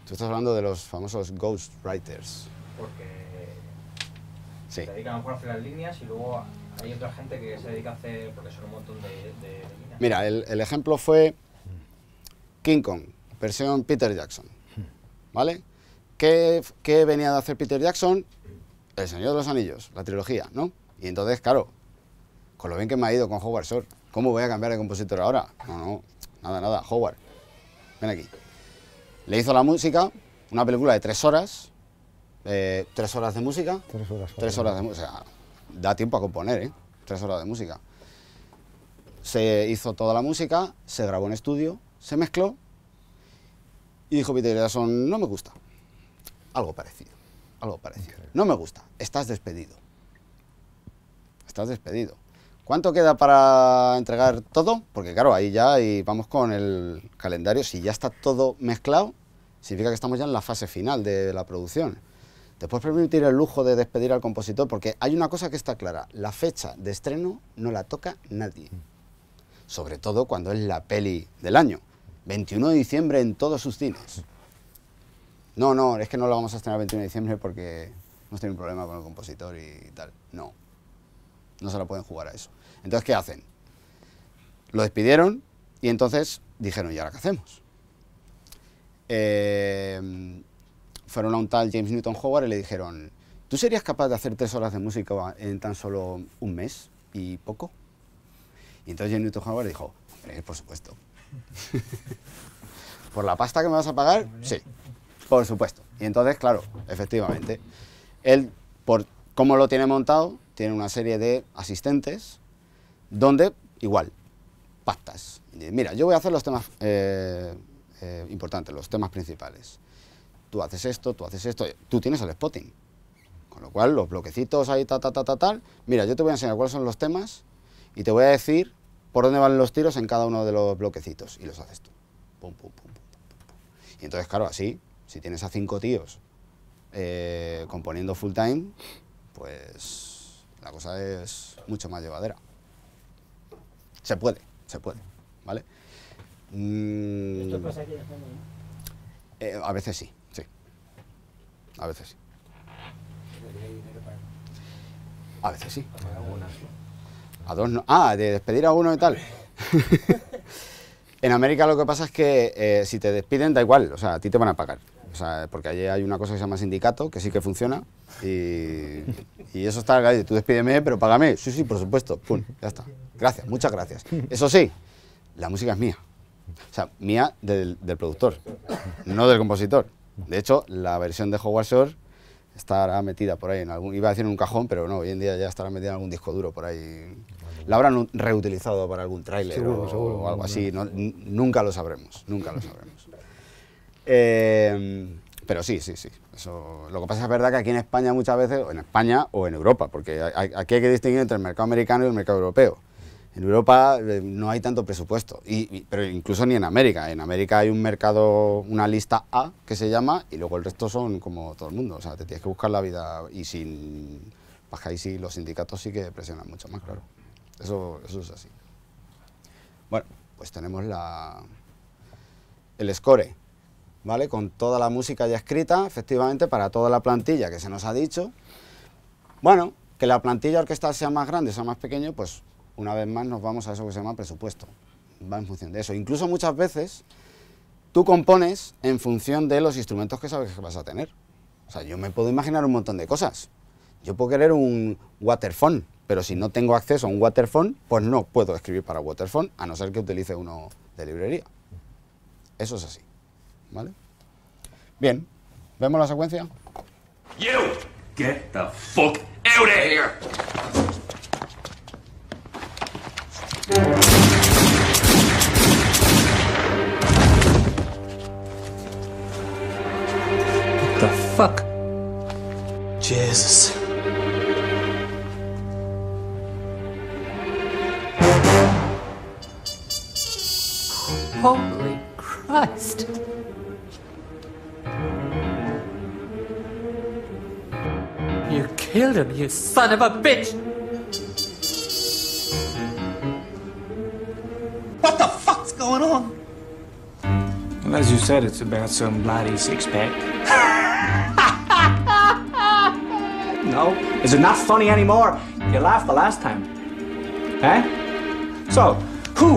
Speaker 2: Tú estás hablando de los famosos ghostwriters.
Speaker 3: Porque sí. se dedican a hacer las líneas y luego hay otra gente que se dedica a hacer, porque son un montón de
Speaker 2: Mira, el, ejemplo fue King Kong, versión Peter Jackson. ¿Vale? ¿Qué, venía de hacer Peter Jackson? El Señor de los Anillos, la trilogía, ¿no? Y entonces, claro, con lo bien que me ha ido con Howard Shore, ¿cómo voy a cambiar de compositor ahora? No, no, nada, nada, Howard, ven aquí. Le hizo la música, una película de tres horas, tres horas de música.
Speaker 1: Tres horas. Tres
Speaker 2: horas de música. O sea, da tiempo a componer, ¿eh? Tres horas de música se hizo toda la música, se grabó en estudio, se mezcló y dijo Peter Jackson, no me gusta. Algo parecido, algo parecido. No me gusta, estás despedido. Estás despedido. ¿Cuánto queda para entregar todo? Porque claro, ahí ya y vamos con el calendario. Si ya está todo mezclado, significa que estamos ya en la fase final de la producción. Después puedes permitir el lujo de despedir al compositor porque hay una cosa que está clara, la fecha de estreno no la toca nadie. Mm sobre todo cuando es la peli del año. 21 de diciembre en todos sus cines. No, no, es que no lo vamos a estrenar 21 de diciembre porque hemos tenido un problema con el compositor y tal. No, no se la pueden jugar a eso. Entonces, ¿qué hacen? Lo despidieron y entonces dijeron, ¿y ahora qué hacemos? Em, fueron a un tal James Newton Howard y le dijeron, ¿tú serías capaz de hacer tres horas de música en tan solo un mes y poco? Y entonces John Newton Howard dijo, hombre, eh, por supuesto. ¿Por la pasta que me vas a pagar? Sí, por supuesto. Y entonces, claro, efectivamente, él, por cómo lo tiene montado, tiene una serie de asistentes donde, igual, pastas. Mira, yo voy a hacer los temas eh, eh, importantes, los temas principales. Tú haces esto, tú haces esto, tú tienes el spotting. Con lo cual, los bloquecitos ahí, ta, ta, ta, ta, tal. Mira, yo te voy a enseñar cuáles son los temas y te voy a decir por dónde van los tiros en cada uno de los bloquecitos y los haces tú. Pum, pum, pum, pum, y entonces, claro, así, si tienes a cinco tíos eh, componiendo full time, pues la cosa es mucho más llevadera. Se puede, se puede, ¿vale? Mm. Esto pasa aquí en el eh, a veces sí, sí. A veces sí. A veces sí. A dos no. Ah, de despedir a uno y tal. en América lo que pasa es que eh, si te despiden, da igual, o sea, a ti te van a pagar. O sea, porque allí hay una cosa que se llama sindicato, que sí que funciona, y, eso está, tú despídeme, pero págame. Sí, sí, por supuesto. Pum, ya está. Gracias, muchas gracias. Eso sí, la música es mía. O sea, mía del, del productor, no del compositor. De hecho, la versión de Howard Shore estará metida por ahí en algún, iba a decir en un cajón, pero no, hoy en día ya estará metida en algún disco duro por ahí. La habrán reutilizado para algún tráiler o, algo así, nunca lo sabremos, nunca lo sabremos. Em, pero sí, sí, sí. Eso, lo que pasa es verdad que aquí en España muchas veces, o en España o en Europa, porque aquí hay que distinguir entre el mercado americano y el mercado europeo. En Europa eh, no hay tanto presupuesto, pero incluso ni en América. En América hay un mercado, una lista A que se llama, y luego el resto son como todo el mundo. O sea, te tienes que buscar la vida y sin pues ahí sí, los sindicatos sí que presionan mucho más, claro. Eso, eso es así. Bueno, pues tenemos la, el score, ¿vale? Con toda la música ya escrita, efectivamente, para toda la plantilla que se nos ha dicho. Bueno, que la plantilla orquestal sea más grande, sea más pequeño, pues una vez más nos vamos a eso que se llama presupuesto. Va en función de eso. Incluso muchas veces tú compones en función de los instrumentos que sabes que vas a tener. O sea, yo me puedo imaginar un montón de cosas. Yo puedo querer un waterphone, pero si no tengo acceso a un waterphone, pues no puedo escribir para waterphone, a no ser que utilice uno de librería. Eso es así. ¿Vale? Bien, ¿vemos la secuencia?
Speaker 3: You get the fuck out of here! What
Speaker 4: the fuck? Jesus. Holy Christ. You killed him, you son of a bitch! going on?
Speaker 1: Well, as you said, it's about some bloody six pack. no, is it not funny anymore? You laughed the last time. Eh? So, who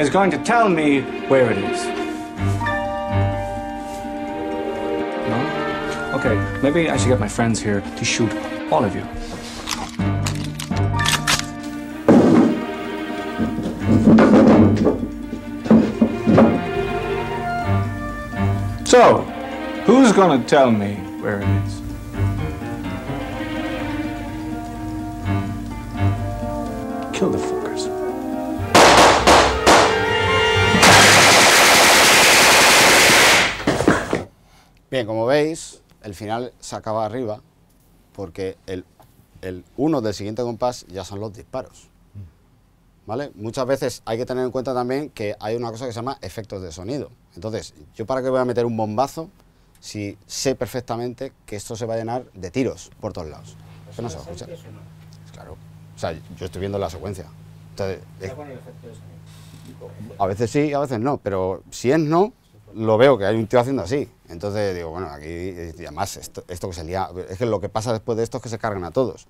Speaker 1: is going to tell me where it is? No? Okay, maybe I should get my friends here to shoot all of you.
Speaker 4: who's gonna tell me where it is?
Speaker 2: Bien, como veis, el final se acaba arriba porque el, el uno del siguiente compás ya son los disparos. Mm. ¿Vale? Muchas veces hay que tener en cuenta también que hay una cosa que se llama efectos de sonido. Entonces, ¿yo para qué voy a meter un bombazo si sé perfectamente que esto se va a llenar de tiros por todos lados? que no se pues va Claro. O sea, yo estoy viendo la secuencia. Entonces, a veces sí, a veces no, pero si es no, lo veo que hay un tío haciendo así. Entonces digo, bueno, aquí, además, esto, que se lía, es que lo que pasa después de esto es que se cargan a todos.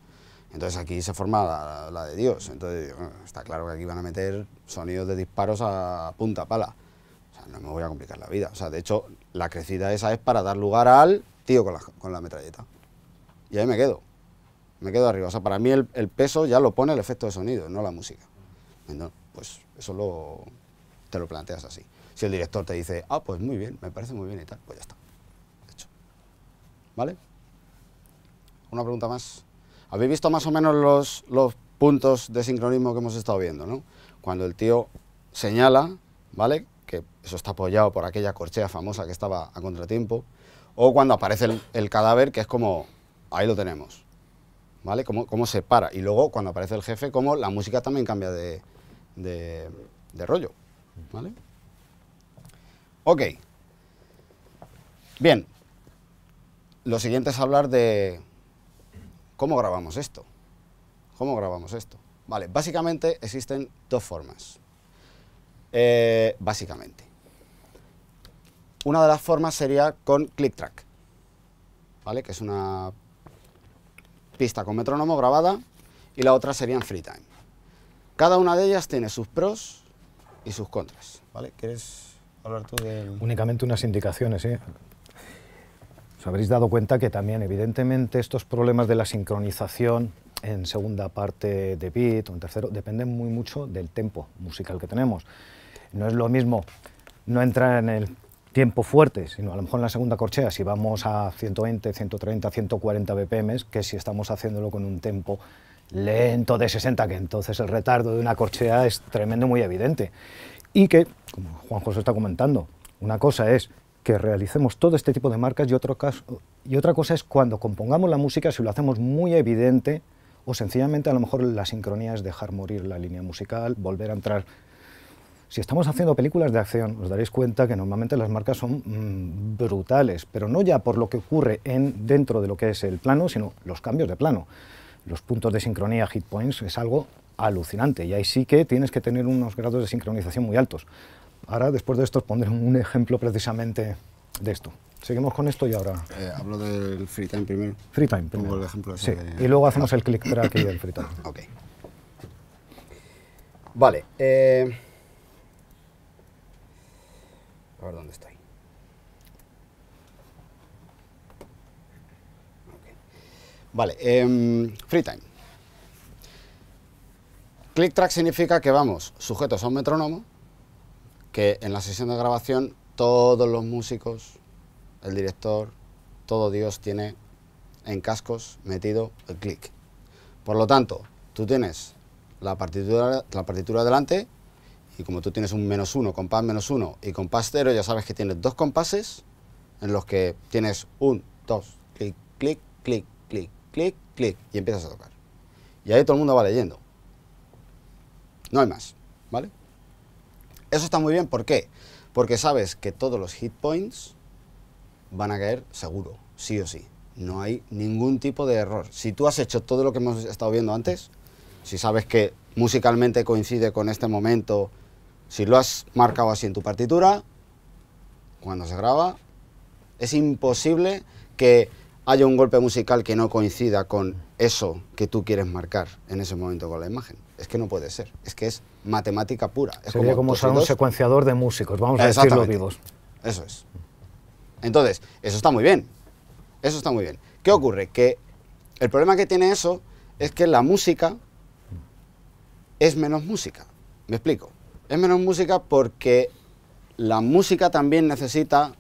Speaker 2: Entonces aquí se forma la, de Dios. Entonces digo, está claro que aquí van a meter sonidos de disparos a punta pala no me voy a complicar la vida. O sea, de hecho, la crecida esa es para dar lugar al tío con la, metralleta. Y ahí me quedo. Me quedo arriba. O sea, para mí el, peso ya lo pone el efecto de sonido, no la música. pues eso lo, te lo planteas así. Si el director te dice, ah, pues muy bien, me parece muy bien y tal, pues ya está. Hecho. ¿Vale? Una pregunta más. Habéis visto más o menos los, los puntos de sincronismo que hemos estado viendo, ¿no? Cuando el tío señala, ¿vale? eso está apoyado por aquella corchea famosa que estaba a contratiempo, o cuando aparece el, cadáver, que es como, ahí lo tenemos, ¿vale? Cómo, se para. Y luego, cuando aparece el jefe, como la música también cambia de, rollo, ¿vale? Ok. Bien. Lo siguiente es hablar de cómo grabamos esto. ¿Cómo grabamos esto? Vale, básicamente existen dos formas. Eh, básicamente. Una de las formas sería con ClickTrack, ¿vale? que es una pista con metrónomo grabada, y la otra sería en time. Cada una de ellas tiene sus pros y sus contras. ¿vale? ¿Quieres hablar tú de...?
Speaker 1: Únicamente unas indicaciones. ¿eh? Os habréis dado cuenta que también, evidentemente, estos problemas de la sincronización en segunda parte de beat o en tercero dependen muy mucho del tempo musical que tenemos. No es lo mismo no entrar en el tiempo fuertes, sino a lo mejor en la segunda corchea, si vamos a 120, 130, 140 BPM, que si estamos haciéndolo con un tempo lento de 60, que entonces el retardo de una corchea es tremendo, muy evidente. Y que, como Juan José está comentando, una cosa es que realicemos todo este tipo de marcas y, y otra cosa es cuando compongamos la música, si lo hacemos muy evidente o sencillamente a lo mejor la sincronía es dejar morir la línea musical, volver a entrar si estamos haciendo películas de acción, os daréis cuenta que normalmente las marcas son mm, brutales, pero no ya por lo que ocurre en, dentro de lo que es el plano, sino los cambios de plano. Los puntos de sincronía, hit points, es algo alucinante y ahí sí que tienes que tener unos grados de sincronización muy altos. Ahora, después de esto, os pondré un ejemplo precisamente de esto. Seguimos con esto y ahora...
Speaker 2: Eh, hablo del free time primero. Free time
Speaker 1: primero. ejemplo sí. y luego hacemos el click track y el free time. Ok.
Speaker 2: Vale. Eh... A ver dónde estoy. Vale, em, free time. Click track significa que vamos sujetos a un metrónomo, que en la sesión de grabación todos los músicos, el director, todo Dios tiene en cascos metido el click. Por lo tanto, tú tienes la partitura, la partitura delante y como tú tienes un menos uno, compás menos uno y compás cero, ya sabes que tienes dos compases en los que tienes un, dos, clic, clic, clic, clic, clic, clic, y empiezas a tocar. Y ahí todo el mundo va leyendo. No hay más, ¿vale? Eso está muy bien, ¿por qué? Porque sabes que todos los hit points van a caer seguro, sí o sí. No hay ningún tipo de error. Si tú has hecho todo lo que hemos estado viendo antes, si sabes que musicalmente coincide con este momento, si lo has marcado así en tu partitura, cuando se graba, es imposible que haya un golpe musical que no coincida con eso que tú quieres marcar en ese momento con la imagen. Es que no puede ser, es que es matemática pura. Es Sería como, un
Speaker 1: secuenciador de músicos, vamos a decirlo vivos.
Speaker 2: Eso es. Entonces, eso está muy bien, eso está muy bien. ¿Qué ocurre? Que el problema que tiene eso es que la música es menos música, me explico. Es menos música porque la música también necesita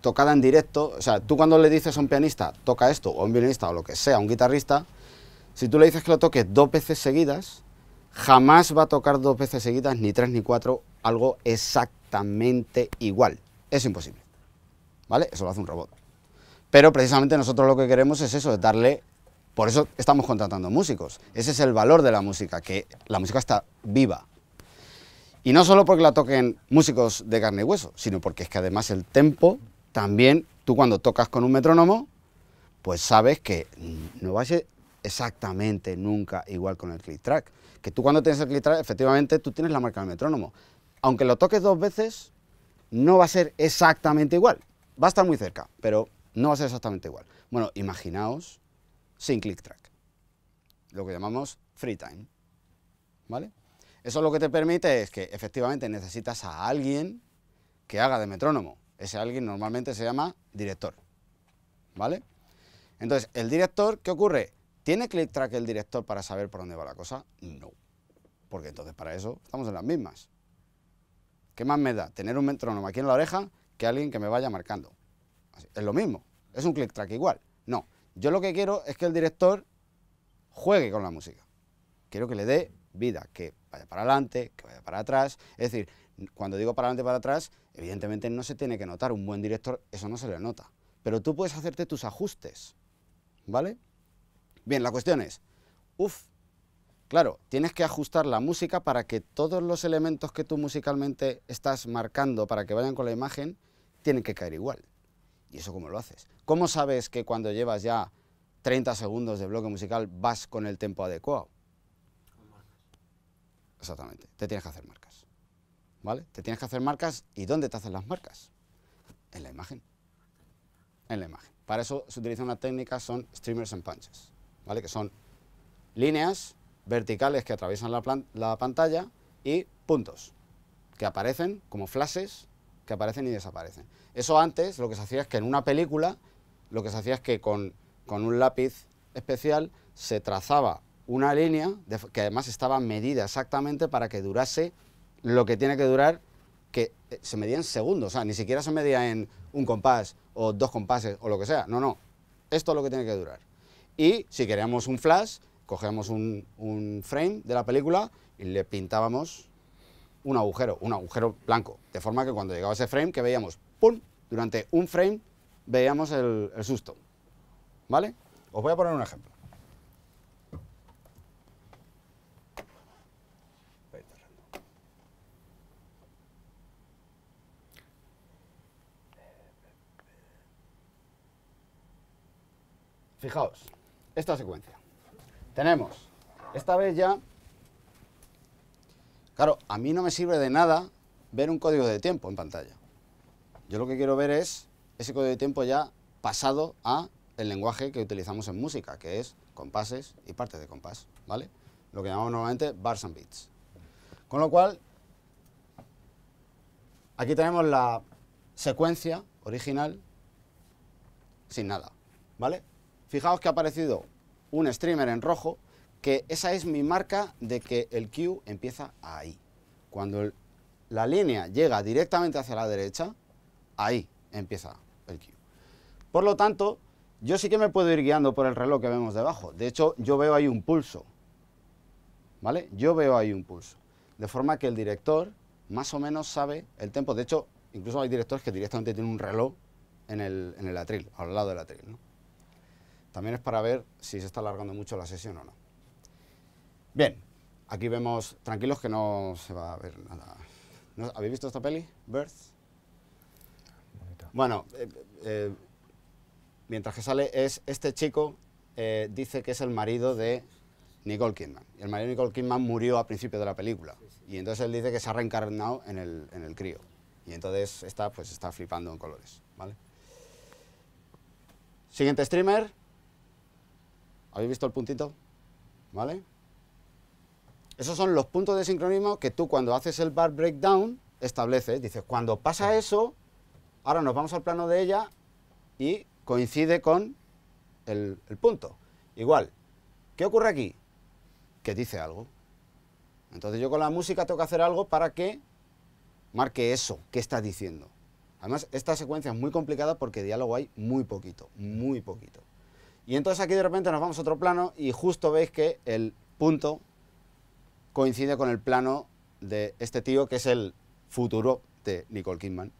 Speaker 2: tocada en directo. O sea, tú cuando le dices a un pianista, toca esto, o a un violinista, o lo que sea, a un guitarrista, si tú le dices que lo toque dos veces seguidas, jamás va a tocar dos veces seguidas, ni tres ni cuatro, algo exactamente igual. Es imposible. ¿Vale? Eso lo hace un robot. Pero precisamente nosotros lo que queremos es eso, es darle... Por eso estamos contratando músicos. Ese es el valor de la música, que la música está viva, y no solo porque la toquen músicos de carne y hueso, sino porque es que además el tempo también, tú cuando tocas con un metrónomo, pues sabes que no va a ser exactamente nunca igual con el click track. Que tú cuando tienes el click track, efectivamente tú tienes la marca del metrónomo. Aunque lo toques dos veces, no va a ser exactamente igual. Va a estar muy cerca, pero no va a ser exactamente igual. Bueno, imaginaos sin click track, lo que llamamos free time. ¿Vale? Eso lo que te permite es que efectivamente necesitas a alguien que haga de metrónomo. Ese alguien normalmente se llama director. ¿Vale? Entonces, el director, ¿qué ocurre? ¿Tiene click track el director para saber por dónde va la cosa? No. Porque entonces para eso estamos en las mismas. ¿Qué más me da? Tener un metrónomo aquí en la oreja que alguien que me vaya marcando. es lo mismo. Es un click track igual. No. Yo lo que quiero es que el director juegue con la música. Quiero que le dé vida que vaya para adelante, que vaya para atrás. Es decir, cuando digo para adelante, para atrás, evidentemente no se tiene que notar. Un buen director, eso no se le nota. Pero tú puedes hacerte tus ajustes, ¿vale? Bien, la cuestión es, uff, claro, tienes que ajustar la música para que todos los elementos que tú musicalmente estás marcando para que vayan con la imagen, tienen que caer igual. ¿Y eso cómo lo haces? ¿Cómo sabes que cuando llevas ya 30 segundos de bloque musical vas con el tempo adecuado? Exactamente, te tienes que hacer marcas. ¿Vale? Te tienes que hacer marcas y ¿dónde te hacen las marcas? En la imagen. En la imagen. Para eso se utiliza una técnica, son streamers and punches, ¿vale? Que son líneas verticales que atraviesan la, la pantalla y puntos que aparecen como flashes que aparecen y desaparecen. Eso antes lo que se hacía es que en una película lo que se hacía es que con, con un lápiz especial se trazaba una línea que además estaba medida exactamente para que durase lo que tiene que durar, que eh, se medía en segundos, o sea, ni siquiera se medía en un compás o dos compases o lo que sea, no, no, esto es lo que tiene que durar. Y si queríamos un flash, cogíamos un, frame de la película y le pintábamos un agujero, un agujero blanco, de forma que cuando llegaba ese frame que veíamos, ¡pum!, durante un frame veíamos el susto, ¿vale? Os voy a poner un ejemplo. Fijaos, esta secuencia. Tenemos, esta vez ya, claro, a mí no me sirve de nada ver un código de tiempo en pantalla. Yo lo que quiero ver es ese código de tiempo ya pasado a el lenguaje que utilizamos en música, que es compases y partes de compás, ¿vale? Lo que llamamos normalmente bars and beats. Con lo cual, aquí tenemos la secuencia original sin nada, ¿vale? Fijaos que ha aparecido un streamer en rojo, que esa es mi marca de que el Q empieza ahí. Cuando la línea llega directamente hacia la derecha, ahí empieza el Q. Por lo tanto, yo sí que me puedo ir guiando por el reloj que vemos debajo. De hecho, yo veo ahí un pulso. ¿Vale? Yo veo ahí un pulso. De forma que el director más o menos sabe el tiempo. De hecho, incluso hay directores que directamente tienen un reloj en el, atril, al lado del atril. ¿no? También es para ver si se está alargando mucho la sesión o no. Bien, aquí vemos, tranquilos que no se va a ver nada. ¿Habéis visto esta peli? Birth. Bueno, eh, eh, mientras que sale es este chico, eh, dice que es el marido de Nicole Kidman. Y el marido de Nicole Kidman murió a principio de la película. Y entonces él dice que se ha reencarnado en el, en el crío. Y entonces está, pues, está flipando en colores. ¿vale? Siguiente streamer, ¿Habéis visto el puntito? ¿Vale? Esos son los puntos de sincronismo que tú cuando haces el bar breakdown estableces. Dices, cuando pasa eso, ahora nos vamos al plano de ella y coincide con el, punto. Igual, ¿qué ocurre aquí? Que dice algo. Entonces yo con la música tengo que hacer algo para que marque eso qué está diciendo. Además, esta secuencia es muy complicada porque diálogo hay muy poquito, muy poquito. Y entonces aquí de repente nos vamos a otro plano y justo veis que el punto coincide con el plano de este tío que es el futuro de Nicole Kidman,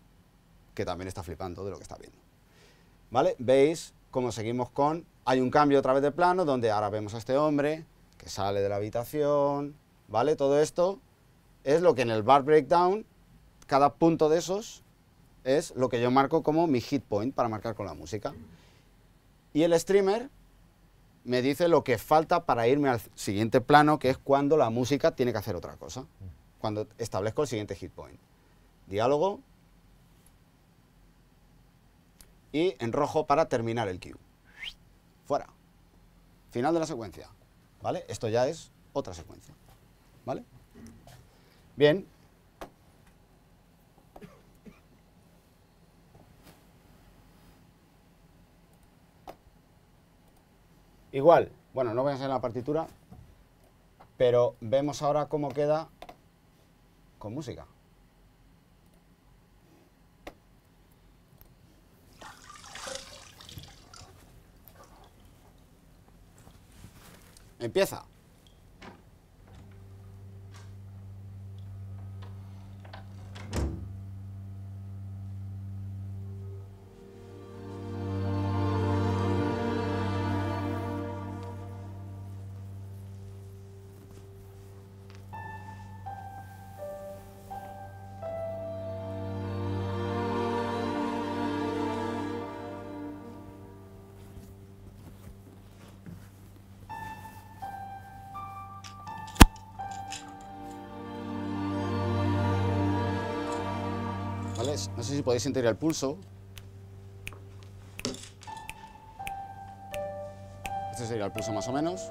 Speaker 2: que también está flipando de lo que está viendo. ¿Vale? Veis cómo seguimos con... Hay un cambio otra vez de plano donde ahora vemos a este hombre que sale de la habitación, ¿vale? Todo esto es lo que en el bar breakdown, cada punto de esos es lo que yo marco como mi hit point para marcar con la música. Y el streamer me dice lo que falta para irme al siguiente plano, que es cuando la música tiene que hacer otra cosa, cuando establezco el siguiente hit point. Diálogo y en rojo para terminar el cue. Fuera. Final de la secuencia. ¿Vale? Esto ya es otra secuencia. ¿Vale? Bien, Igual, bueno, no voy a enseñar la partitura, pero vemos ahora cómo queda con música. Empieza. no sé si podéis sentir el pulso. Este sería el pulso más o menos.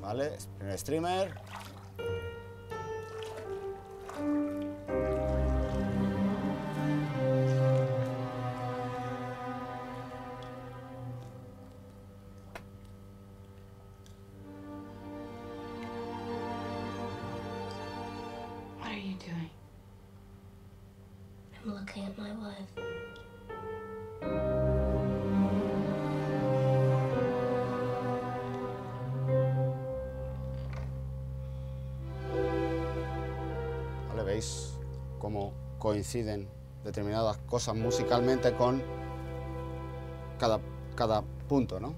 Speaker 2: Vale, primer streamer.
Speaker 3: Estoy I'm looking at my wife.
Speaker 2: veis cómo coinciden determinadas cosas musicalmente con cada, cada punto, ¿no?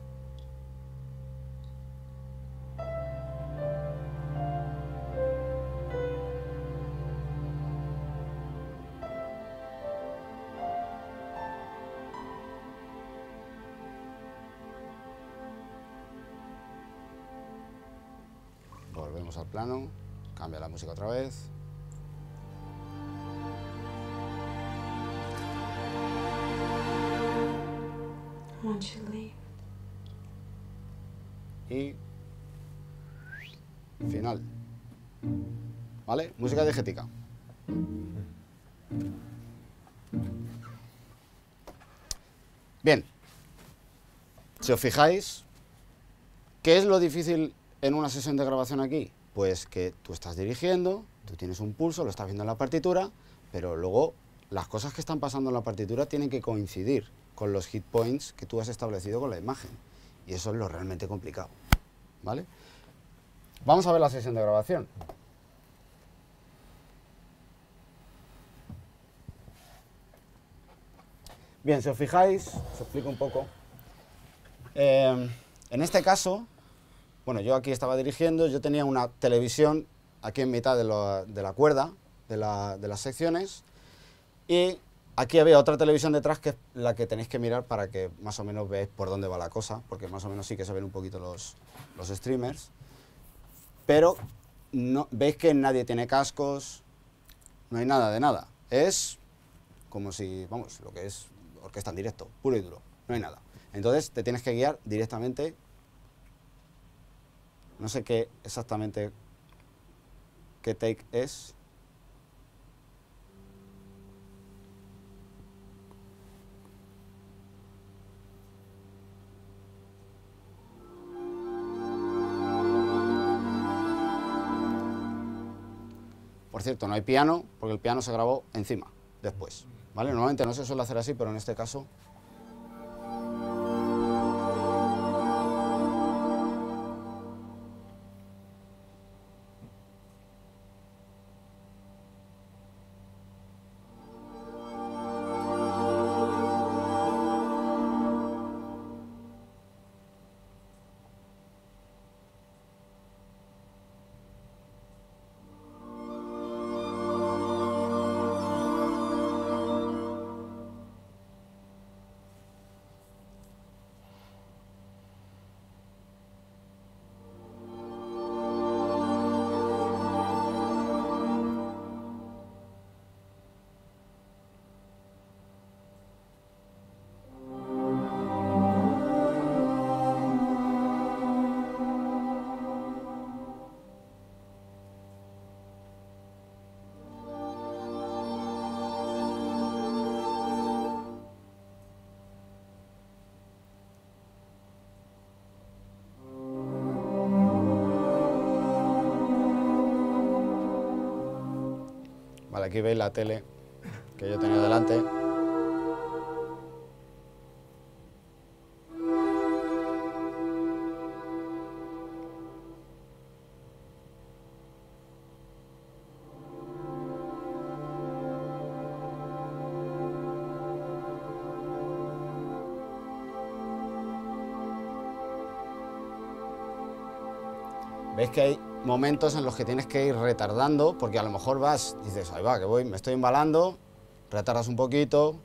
Speaker 2: cambia la música otra vez. Y final. ¿Vale? Música diegética. Bien. Si os fijáis, ¿qué es lo difícil en una sesión de grabación aquí? pues que tú estás dirigiendo, tú tienes un pulso, lo estás viendo en la partitura, pero luego las cosas que están pasando en la partitura tienen que coincidir con los hit points que tú has establecido con la imagen. Y eso es lo realmente complicado. ¿Vale? Vamos a ver la sesión de grabación. Bien, si os fijáis, os explico un poco. Eh, en este caso, bueno, yo aquí estaba dirigiendo, yo tenía una televisión aquí en mitad de, la cuerda, de, las secciones, y aquí había otra televisión detrás que es la que tenéis que mirar para que más o menos veáis por dónde va la cosa, porque más o menos sí que se ven un poquito los, streamers, pero no, veis que nadie tiene cascos, no hay nada de nada, es como si, vamos, lo que es orquesta en directo, puro y duro, no hay nada. Entonces te tienes que guiar directamente no sé qué exactamente qué take es. Por cierto, no hay piano porque el piano se grabó encima, después. ¿vale? Normalmente no se suele hacer así, pero en este caso aquí veis la tele que yo tenía delante. ¿Veis que hay momentos en los que tienes que ir retardando, porque a lo mejor vas, y dices, ahí va, que voy, me estoy embalando, retardas un poquito,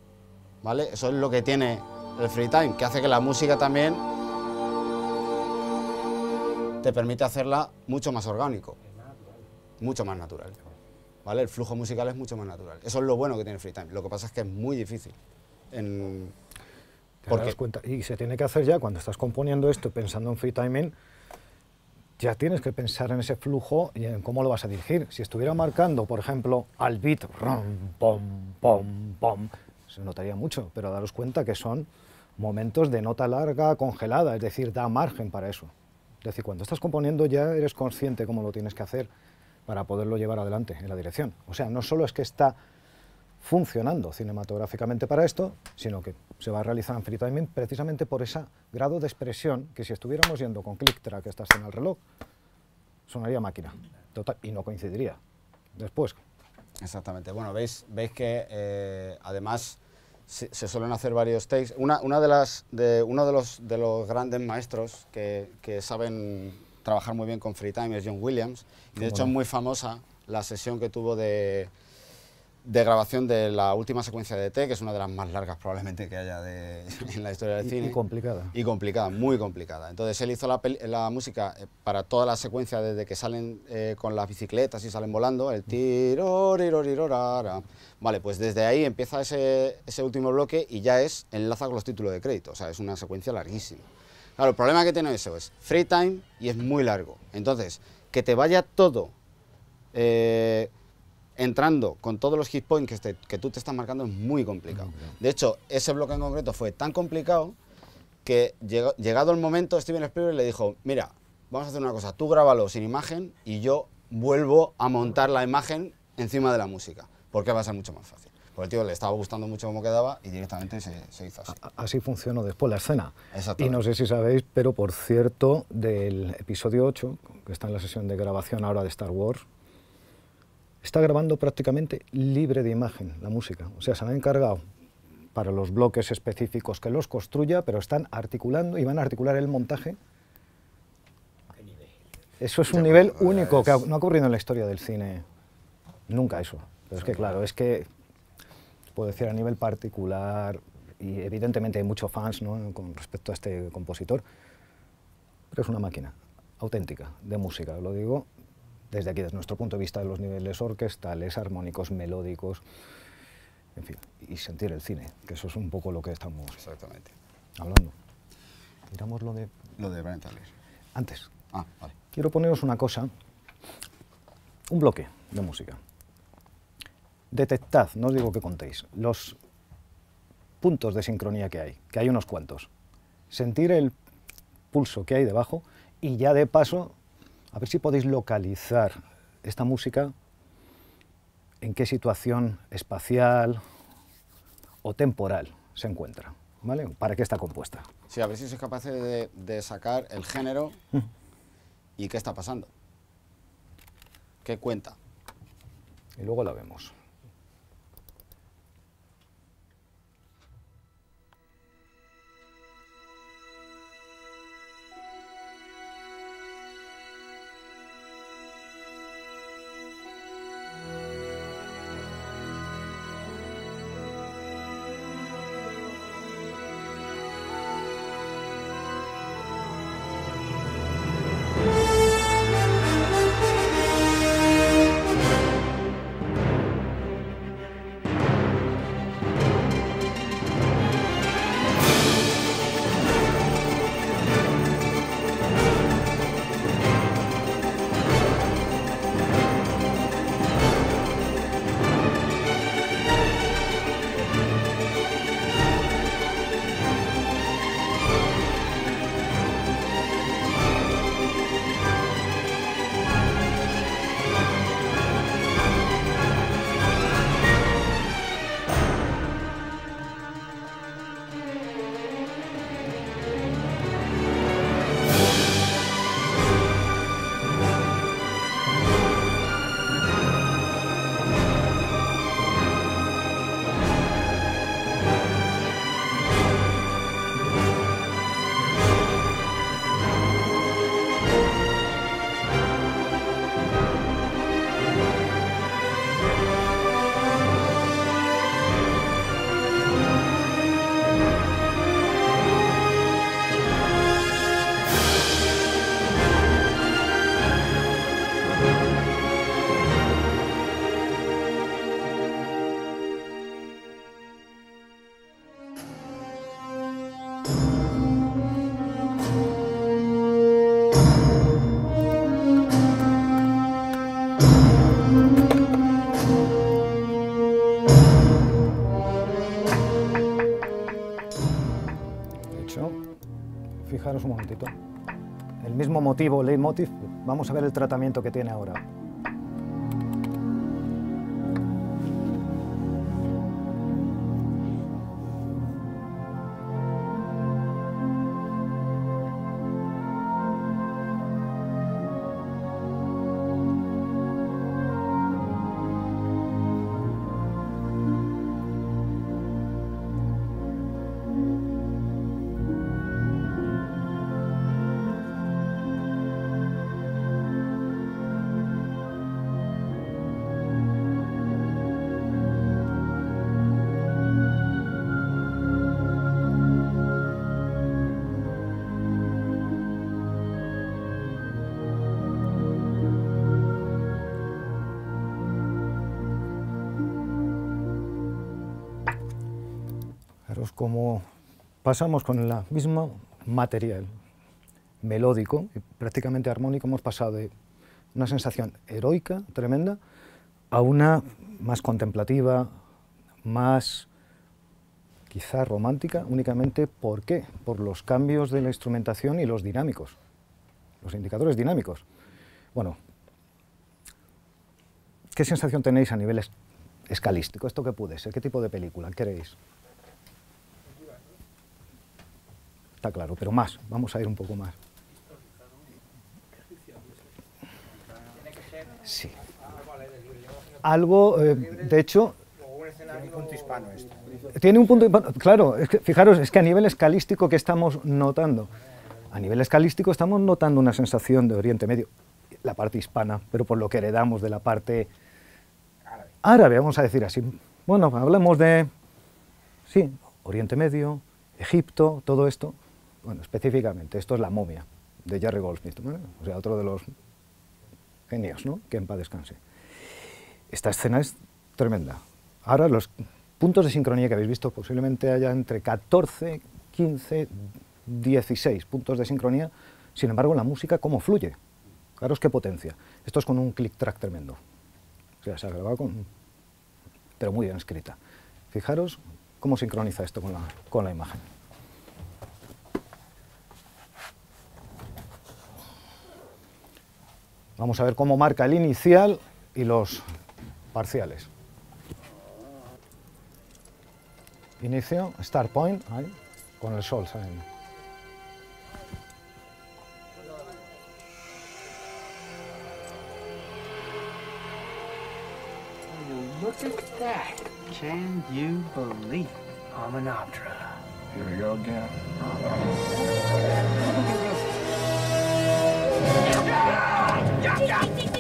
Speaker 2: ¿vale? Eso es lo que tiene el free time, que hace que la música también te permite hacerla mucho más orgánico, mucho más natural, ¿vale? El flujo musical es mucho más natural. Eso es lo bueno que tiene el free time. Lo que pasa es que es muy
Speaker 1: difícil en... porque... Y se tiene que hacer ya cuando estás componiendo esto, pensando en free timing, ya tienes que pensar en ese flujo y en cómo lo vas a dirigir. Si estuviera marcando, por ejemplo, al beat, rom, se notaría mucho, pero daros cuenta que son momentos de nota larga congelada, es decir, da margen para eso. Es decir, cuando estás componiendo ya eres consciente cómo lo tienes que hacer para poderlo llevar adelante en la dirección. O sea, no solo es que está funcionando cinematográficamente para esto, sino que se va a realizar en free timing precisamente por ese grado de expresión que si estuviéramos yendo con click track esta escena el reloj, sonaría máquina total, y no coincidiría después. Exactamente, bueno, veis, veis que eh, además
Speaker 2: se, suelen hacer varios takes. Una, una de las, de, uno de los, de los grandes maestros que, saben trabajar muy bien con free time es John Williams. de hecho es muy famosa la sesión que tuvo de de grabación de la última secuencia de e T, que es una de las más largas probablemente que haya en la historia del cine. Y complicada. Y complicada, muy complicada. Entonces él hizo la, música eh, para toda la secuencia desde que salen eh, con las bicicletas y salen volando, el tiro, Vale, pues desde ahí empieza ese, último bloque y ya es, enlaza con los títulos de crédito, o sea, es una secuencia larguísima. Claro, el problema que tiene eso es free time y es muy largo. Entonces, que te vaya todo... Eh, entrando con todos los hit points que, este, tú te estás marcando es muy complicado. De hecho, ese bloque en concreto fue tan complicado que llegado, el momento Steven Spielberg le dijo, mira, vamos a hacer una cosa, tú grábalo sin imagen y yo vuelvo a montar la imagen encima de la música, porque va a ser mucho más fácil. Porque el tío le estaba gustando mucho cómo quedaba y directamente se, se hizo así.
Speaker 1: Así funcionó después la escena. Y no sé si sabéis, pero por cierto, del episodio 8, que está en la sesión de grabación ahora de Star Wars, está grabando prácticamente libre de imagen la música. O sea, se la han encargado para los bloques específicos que los construya, pero están articulando y van a articular el montaje. Eso es un nivel único que no ha ocurrido en la historia del cine. Nunca eso. Pero es que claro, es que puedo decir a nivel particular y evidentemente hay muchos fans ¿no? con respecto a este compositor, pero es una máquina auténtica de música, lo digo desde aquí, desde nuestro punto de vista, de los niveles orquestales, armónicos, melódicos, en fin, y sentir el cine, que eso es un poco lo que estamos Exactamente. hablando. Miramos lo de... Lo de antes Antes. Ah, vale. Quiero poneros una cosa, un bloque de música. Detectad, no os digo que contéis, los puntos de sincronía que hay, que hay unos cuantos. Sentir el pulso que hay debajo y ya de paso a ver si podéis localizar esta música en qué situación espacial o temporal se encuentra, ¿vale? ¿Para qué está compuesta?
Speaker 2: Sí, a ver si sois capaces de, sacar el género mm. y qué está pasando, qué
Speaker 1: cuenta. Y luego la vemos. motivo, leitmotiv, vamos a ver el tratamiento que tiene ahora. pasamos con el mismo material melódico, y prácticamente armónico, hemos pasado de una sensación heroica, tremenda, a una más contemplativa, más quizá romántica, únicamente ¿por qué? Por los cambios de la instrumentación y los dinámicos, los indicadores dinámicos. Bueno, ¿qué sensación tenéis a nivel escalístico? ¿Esto qué puede ser? ¿Qué tipo de película queréis? está claro, pero más, vamos a ir un poco más. Sí. Algo, eh, de hecho... Tiene un punto hispano Tiene un punto claro, fijaros, es que a nivel escalístico que estamos notando, a nivel escalístico estamos notando una sensación de Oriente Medio, la parte hispana, pero por lo que heredamos de la parte árabe, vamos a decir así. Bueno, hablamos de, sí, Oriente Medio, Egipto, todo esto, bueno, específicamente, esto es La momia, de Jerry Goldsmith, o sea, otro de los genios, ¿no? que en paz descanse. Esta escena es tremenda. Ahora, los puntos de sincronía que habéis visto, posiblemente haya entre 14, 15, 16 puntos de sincronía, sin embargo, la música, ¿cómo fluye? Claro, qué que potencia. Esto es con un click track tremendo. O sea, se ha grabado con... pero muy bien escrita. Fijaros cómo sincroniza esto con la imagen. Vamos a ver cómo marca el inicial y los parciales. Inicio, start point, ahí, con el sol saliendo.
Speaker 4: Look at that. Can you believe I'm an Optra? Here we go again. Gặp g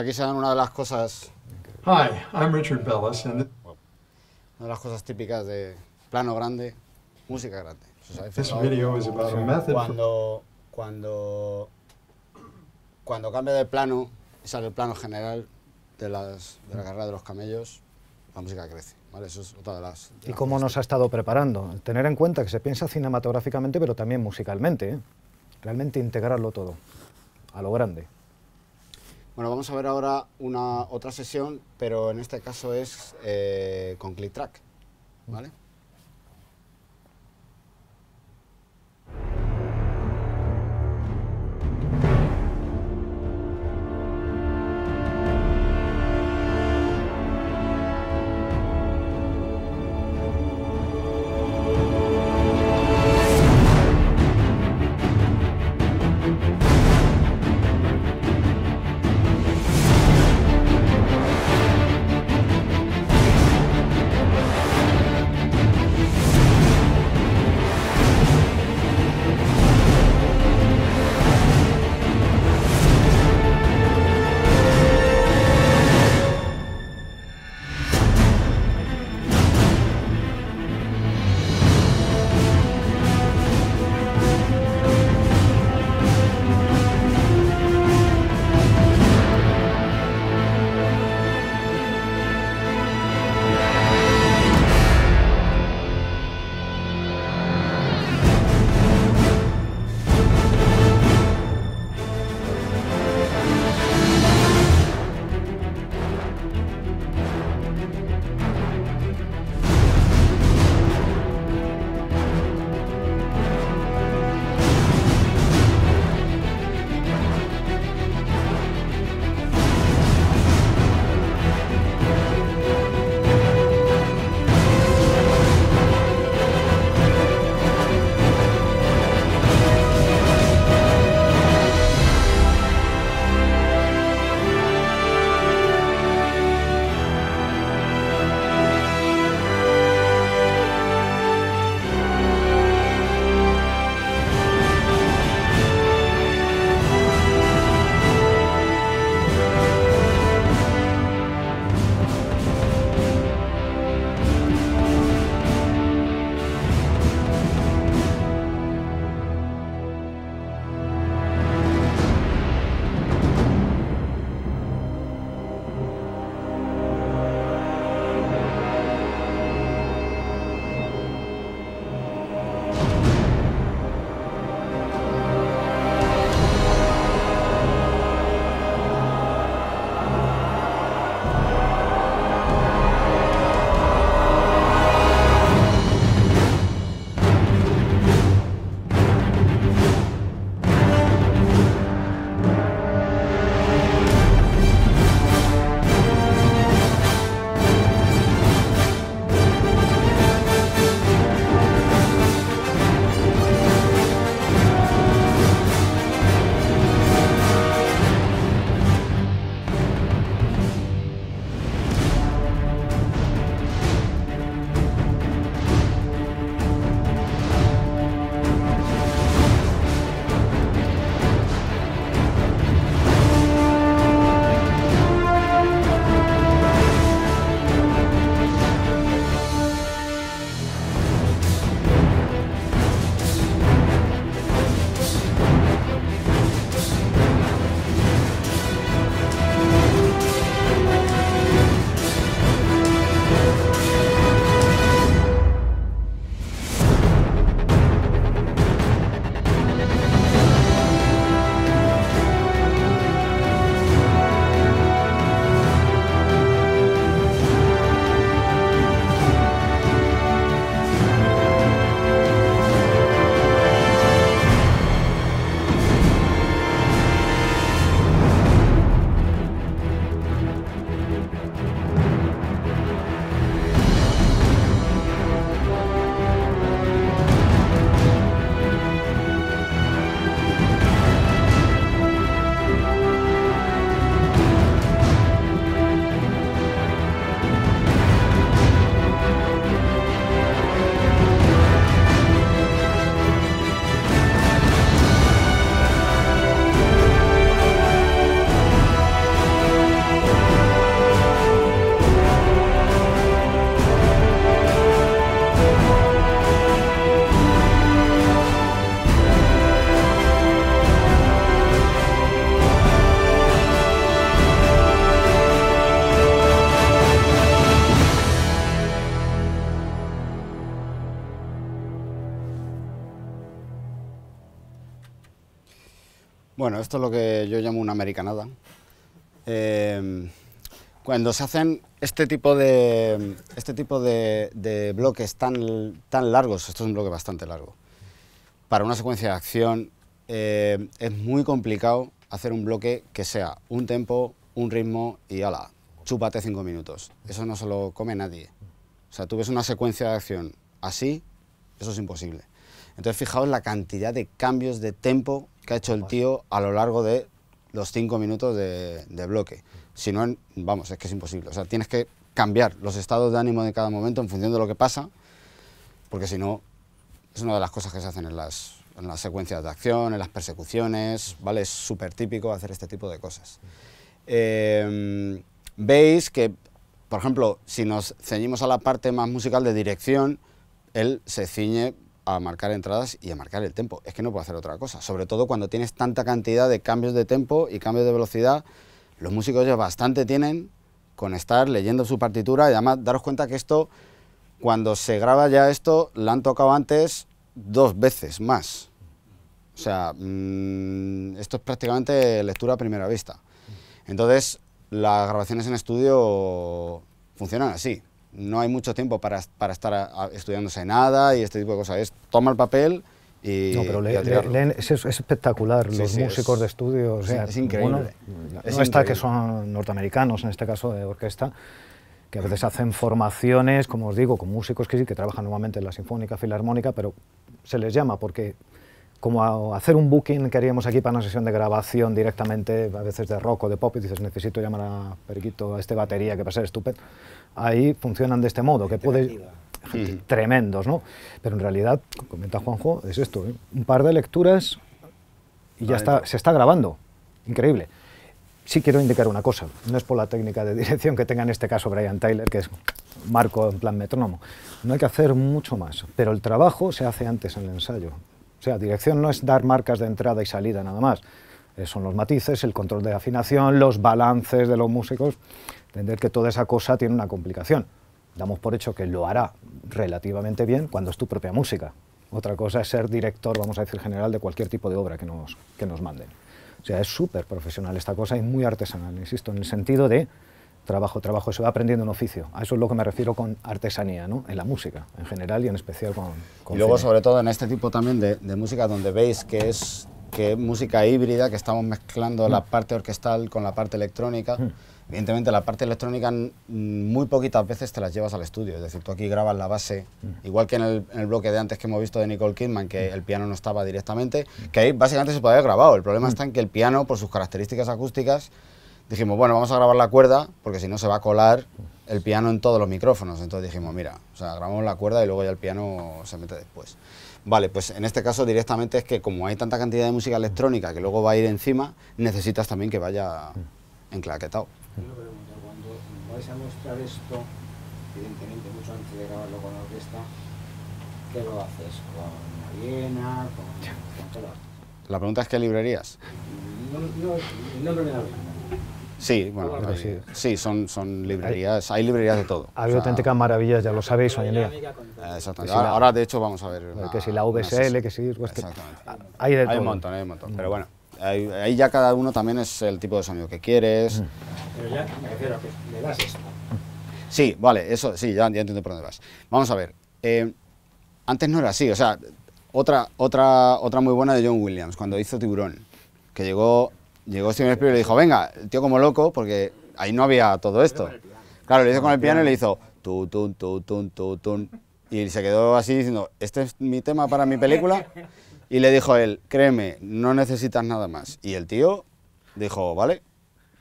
Speaker 2: aquí se dan una de las cosas... Hi, I'm Richard Bellis Una de las cosas típicas de plano grande, música grande. cuando, cuando, cuando cambia de plano y sale el plano general de, las, de la carrera de los camellos, la música crece. ¿vale? Eso es
Speaker 1: ¿Y cómo nos ha estado preparando? Tener en cuenta que se piensa cinematográficamente, pero también musicalmente. ¿eh? Realmente integrarlo todo, a lo grande.
Speaker 2: Bueno, vamos a ver ahora una, otra sesión, pero en este caso es eh, con ClickTrack, ¿vale? Esto es lo que yo llamo una americanada. Em, cuando se hacen este tipo de, este tipo de, bloques tan, tan largos, esto es un bloque bastante largo, para una secuencia de acción em, es muy complicado hacer un bloque que sea un tempo, un ritmo y ala, chúpate cinco minutos. Eso no se lo come nadie. O sea, tú ves una secuencia de acción así, eso es imposible. Entonces, fijaos la cantidad de cambios de tempo que ha hecho el tío a lo largo de los cinco minutos de, bloque. Si no, vamos, es que es imposible. O sea, tienes que cambiar los estados de ánimo de cada momento en función de lo que pasa, porque si no, es una de las cosas que se hacen en las, las secuencias de acción, en las persecuciones, ¿vale? Es súper típico hacer este tipo de cosas. Em, veis que, por ejemplo, si nos ceñimos a la parte más musical de dirección, él se ciñe a marcar entradas y a marcar el tempo. Es que no puedo hacer otra cosa, sobre todo cuando tienes tanta cantidad de cambios de tempo y cambios de velocidad. Los músicos ya bastante tienen con estar leyendo su partitura y además daros cuenta que esto, cuando se graba ya esto, la han tocado antes dos veces más. O sea, mm, esto es prácticamente lectura a primera vista. Entonces, las grabaciones en estudio funcionan así no hay mucho tiempo para, para estar estudiándose nada y este tipo de cosas. Es toma el papel y. es,
Speaker 1: espectacular, los músicos de estudio. es, increíble. no está que son norteamericanos, en este caso de orquesta que a veces hacen formaciones, como os digo, con músicos que sí, que trabajan normalmente en la Sinfónica Filarmónica, pero se les llama porque como hacer un booking que haríamos aquí para una sesión de grabación directamente, a veces de rock o de pop, y dices, necesito llamar a Periquito, a este batería, que va a ser estúpido, Ahí funcionan de este modo, que puede... Mm. Tremendos, ¿no? Pero en realidad, como comenta Juanjo, es esto, ¿eh? un par de lecturas y ya está, se está grabando. Increíble. Sí quiero indicar una cosa, no es por la técnica de dirección que tenga en este caso Brian Tyler, que es marco en plan metrónomo. No hay que hacer mucho más, pero el trabajo se hace antes en el ensayo. O sea, dirección no es dar marcas de entrada y salida nada más. Eh, son los matices, el control de afinación, los balances de los músicos. Entender que toda esa cosa tiene una complicación. Damos por hecho que lo hará relativamente bien cuando es tu propia música. Otra cosa es ser director, vamos a decir general, de cualquier tipo de obra que nos, que nos manden. O sea, es súper profesional esta cosa y muy artesanal, insisto, en el sentido de trabajo, trabajo, se va aprendiendo un oficio. A eso es lo que me refiero con artesanía, ¿no? en la música en general y en especial con... y luego sobre
Speaker 2: todo en este tipo también de, música donde veis que es, que música híbrida, que estamos mezclando la mm. parte orquestal con la parte electrónica. Mm. Evidentemente la parte electrónica muy poquitas veces te las llevas al estudio, es decir, tú aquí grabas la base, mm. igual que en el, el, bloque de antes que hemos visto de Nicole Kidman, que el piano no estaba directamente, que ahí básicamente se puede haber grabado, el problema está en que el piano, por sus características acústicas, dijimos, bueno, vamos a grabar la cuerda, porque si no se va a colar el piano en todos los micrófonos. Entonces dijimos, mira, o sea, grabamos la cuerda y luego ya el piano se mete después. Vale, pues en este caso directamente es que como hay tanta cantidad de música electrónica que luego va a ir encima, necesitas también que vaya enclaquetado. Cuando
Speaker 3: vais a mostrar esto, evidentemente mucho antes de grabarlo con la orquesta, ¿qué lo haces? ¿Con viena? ¿Con, todo?
Speaker 2: La pregunta es qué librerías.
Speaker 1: No, no, no, no,
Speaker 2: Sí, bueno, sí. son, son librerías, hay, librerías de todo. Hay habido
Speaker 1: auténticas maravillas, ya lo sabéis hoy ah, Exactamente. Ahora, de
Speaker 2: hecho, vamos a ver. Eh, que si la VSL,
Speaker 1: que si. hay de todo. hay un montón,
Speaker 2: hay un montón. Pero mm. bueno, ahí, ya cada uno también es el tipo de sonido que quieres. Mm.
Speaker 3: Pero ya me refiero a que le das esto. Mm.
Speaker 2: Sí, vale, eso sí, ya, entiendo por dónde vas. Vamos a ver. Eh, antes no era así, o sea, otra, otra, otra muy buena de John Williams, cuando hizo Tiburón, que llegó Llegó Steven Spielberg y le dijo, venga, el tío como loco, porque ahí no había todo esto. Claro, le hizo con el piano y le hizo tu, tun, tu, tun, tu, tun. Y se quedó así diciendo, este es mi tema para mi película. Y le dijo él, créeme, no necesitas nada más. Y el tío dijo, vale,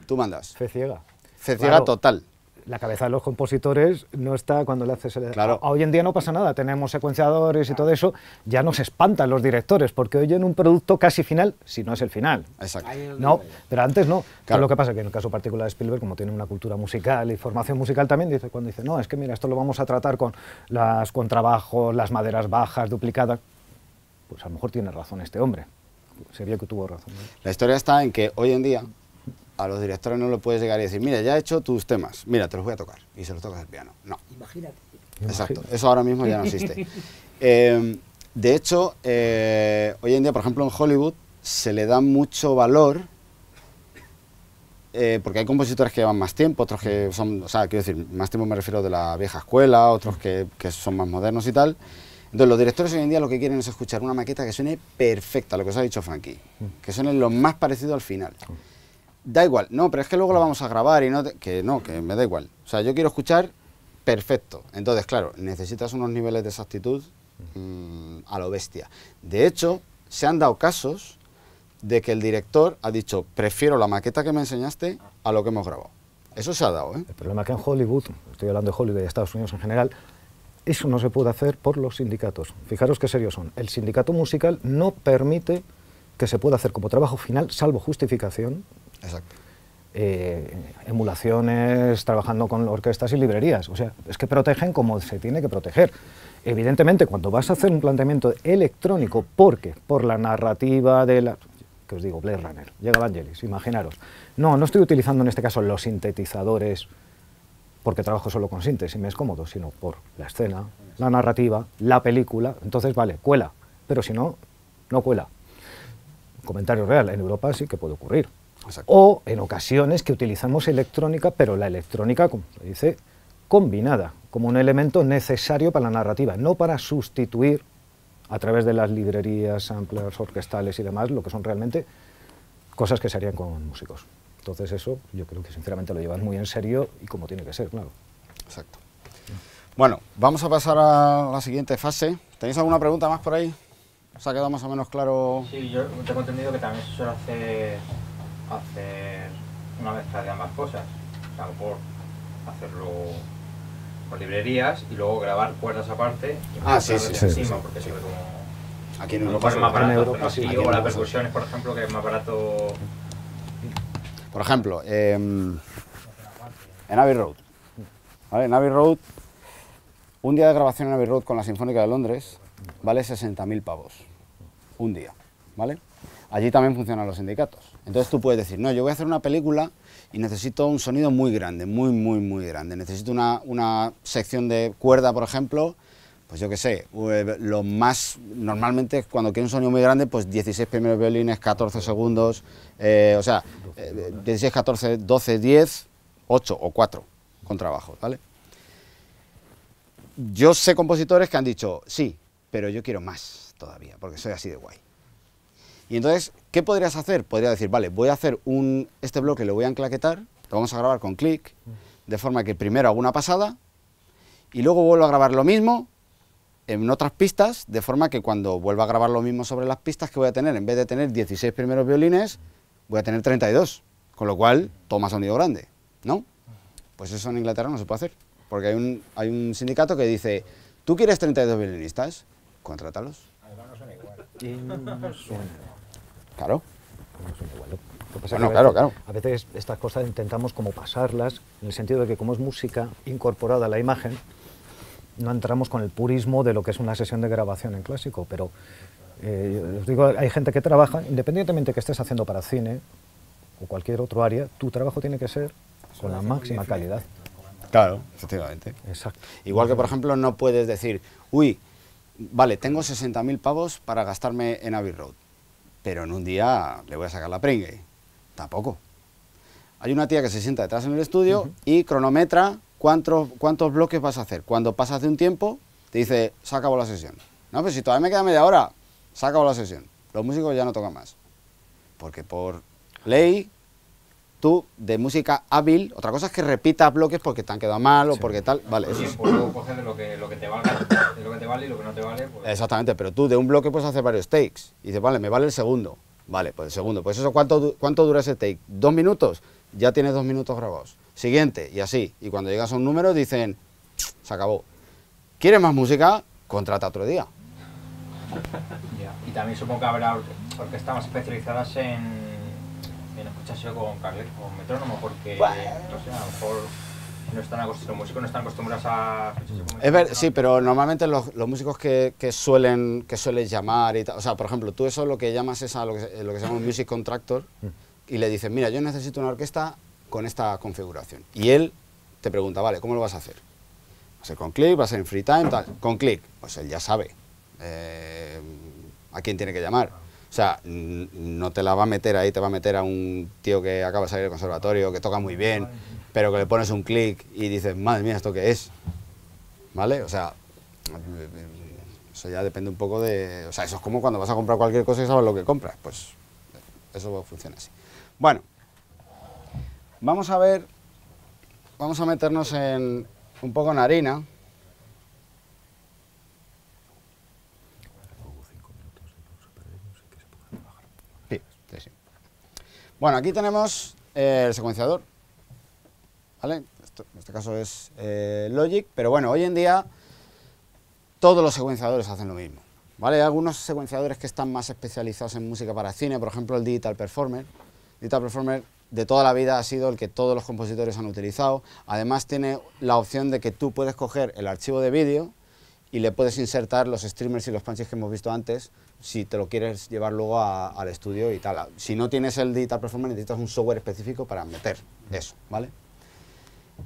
Speaker 2: tú mandas. Fe ciega. Fe ciega total
Speaker 1: la cabeza de los compositores no está cuando le haces el... Claro. Hoy en día no pasa nada, tenemos secuenciadores y todo eso, ya nos espantan los directores porque oyen un producto casi final, si no es el final. Exacto. No, pero antes no. Claro. Lo que pasa es que en el caso particular de Spielberg, como tiene una cultura musical y formación musical también, dice cuando dice, no, es que mira, esto lo vamos a tratar con las contrabajos, las maderas bajas, duplicadas, pues a lo mejor tiene razón este hombre. Sería que tuvo razón.
Speaker 2: La historia está en que hoy en día a los directores no le puedes llegar y decir, mira, ya he hecho tus temas, mira, te los voy a tocar. Y se los tocas al piano. No. Imagínate. Exacto, eso ahora mismo ya no existe. Em, de hecho, eh, hoy en día, por ejemplo, en Hollywood se le da mucho valor, eh, porque hay compositores que llevan más tiempo, otros que son, o sea, quiero decir, más tiempo me refiero de la vieja escuela, otros que, que son más modernos y tal. Entonces, los directores hoy en día lo que quieren es escuchar una maqueta que suene perfecta, lo que os ha dicho Frankie, que suene lo más parecido al final da igual, no, pero es que luego la vamos a grabar y no, que no, que me da igual. O sea, yo quiero escuchar perfecto. Entonces, claro, necesitas unos niveles de exactitud mm, a lo bestia. De hecho, se han dado casos de que el director ha dicho, prefiero la maqueta que me enseñaste a lo que hemos grabado. Eso se ha
Speaker 1: dado, ¿eh? El problema es que en Hollywood, estoy hablando de Hollywood y de Estados Unidos en general, eso no se puede hacer por los sindicatos. Fijaros qué serios son. El sindicato musical no permite que se pueda hacer como trabajo final, salvo justificación, Exacto. Eh, emulaciones, trabajando con orquestas y librerías. O sea, es que protegen como se tiene que proteger. Evidentemente, cuando vas a hacer un planteamiento electrónico, ¿por qué? por la narrativa de la que os digo, Blade Runner, llega Vangelis, imaginaros. No, no estoy utilizando en este caso los sintetizadores porque trabajo solo con síntesis y me es cómodo, sino por la escena, la narrativa, la película. Entonces, vale, cuela, pero si no, no cuela. Comentario real, en Europa sí que puede ocurrir. O en ocasiones que utilizamos electrónica, pero la electrónica, como se dice, combinada, como un elemento necesario para la narrativa, no para sustituir a través de las librerías, samplers, orquestales y demás, lo que son realmente cosas que se harían con músicos. Entonces eso yo creo que sinceramente lo llevan muy en serio y como tiene que ser, claro.
Speaker 4: Exacto.
Speaker 2: Bueno, vamos a pasar a la siguiente fase. ¿Tenéis alguna pregunta más por ahí? ¿Os ha quedado más o menos claro?
Speaker 3: Sí, yo tengo entendido que también se suele hacer hacer una mezcla de ambas cosas. O sea, a lo mejor hacerlo por librerías y luego grabar cuerdas aparte. Y ah, sí, sí, sí, encima, sí, Porque siempre como... Aquí en Europa es más barato, o las la por ejemplo, que es más barato...
Speaker 2: Por ejemplo, em, en Abbey Road. ¿Vale? En Abbey Road, un día de grabación en Abbey Road con la Sinfónica de Londres vale 60.000 pavos. Un día, ¿vale? allí también funcionan los sindicatos. Entonces tú puedes decir, no, yo voy a hacer una película y necesito un sonido muy grande, muy, muy, muy grande. Necesito una, sección de cuerda, por ejemplo, pues yo qué sé, eh, lo más, normalmente cuando quiero un sonido muy grande, pues 16 primeros violines, 14 segundos, eh, o sea, 16, 14, 12, 10, 8 o 4 con trabajo, ¿vale? Yo sé compositores que han dicho, sí, pero yo quiero más todavía, porque soy así de guay. Y entonces, ¿qué podrías hacer? Podría decir, vale, voy a hacer un, este bloque, lo voy a enclaquetar, lo vamos a grabar con clic, de forma que primero hago una pasada y luego vuelvo a grabar lo mismo en otras pistas, de forma que cuando vuelva a grabar lo mismo sobre las pistas que voy a tener, en vez de tener 16 primeros violines, voy a tener 32, con lo cual toma sonido grande, ¿no? Pues eso en Inglaterra no se puede hacer, porque hay un, hay un sindicato que dice, tú quieres 32 violinistas, contrátalos. Además no
Speaker 1: suena igual. Claro. claro, claro. A veces estas cosas intentamos como pasarlas, en el sentido de que como es música incorporada a la imagen, no entramos con el purismo de lo que es una sesión de grabación en clásico, pero eh, os digo, hay gente que trabaja, independientemente que estés haciendo para cine o cualquier otro área, tu trabajo tiene que ser con la máxima calidad.
Speaker 2: Claro, efectivamente. Igual que, por ejemplo, no puedes decir, uy, vale, tengo 60.000 pavos para gastarme en Abbey Road pero en un día le voy a sacar la pringue. Tampoco. Hay una tía que se sienta detrás en el estudio y cronometra cuántos, cuántos bloques vas a hacer. Cuando pasas de un tiempo, te dice, se acabó la sesión. No, pero pues si todavía me queda media hora, se acabó la sesión. Los músicos ya no tocan más. Porque por ley, tú de música hábil, otra cosa es que repitas bloques porque te han quedado mal o porque tal, vale. eso es. Pues
Speaker 3: lo que, lo que te valga te vale y lo que no te vale. Pues-
Speaker 2: Exactamente, pero tú de un bloque puedes hacer varios takes. Y dices, vale, me vale el segundo. Vale, pues el segundo. Pues eso, ¿cuánto, cuánto dura ese take? ¿Dos minutos? Ya tienes dos minutos grabados. Siguiente, y así. Y cuando llegas a un número dicen, se acabó. ¿Quieres más música? Contrata otro día.
Speaker 3: Y también supongo que habrá porque orquestas especializadas en, escucharse con con Metrónomo, porque, a lo mejor no están los músicos no están acostumbrados a...
Speaker 2: Es ver, sí, pero normalmente los, músicos que, que, suelen, que llamar y tal, o sea, por ejemplo, tú eso lo que llamas es a eh, lo que, se llama un music contractor y le dices, mira, yo necesito una orquesta con esta configuración. Y él te pregunta, vale, ¿cómo lo vas a hacer? ¿Va a ser con clic? ¿Va a ser en free time? Tal. Con clic, pues él ya sabe eh, a quién tiene que llamar. O sea, no te la va a meter ahí, te va a meter a un tío que acaba de salir del conservatorio, que toca muy bien, pero que le pones un clic y dices, madre mía, ¿esto qué es? ¿Vale? O sea, eso ya depende un poco de... O sea, eso es como cuando vas a comprar cualquier cosa y sabes lo que compras. Pues eso funciona así. Bueno, vamos a ver... Vamos a meternos en un poco en harina. Bueno, aquí tenemos el secuenciador en este caso es eh, Logic, pero bueno, hoy en día todos los secuenciadores hacen lo mismo. Hay algunos secuenciadores que están más especializados en música para cine, por ejemplo el Digital Performer. Digital Performer de toda la vida ha sido el que todos los compositores han utilizado. Además tiene la opción de que tú puedes coger el archivo de vídeo y le puedes insertar los streamers y los punches que hemos visto antes si te lo quieres llevar luego al estudio y tal. Si no tienes el Digital Performer necesitas un software específico para meter eso, ¿vale?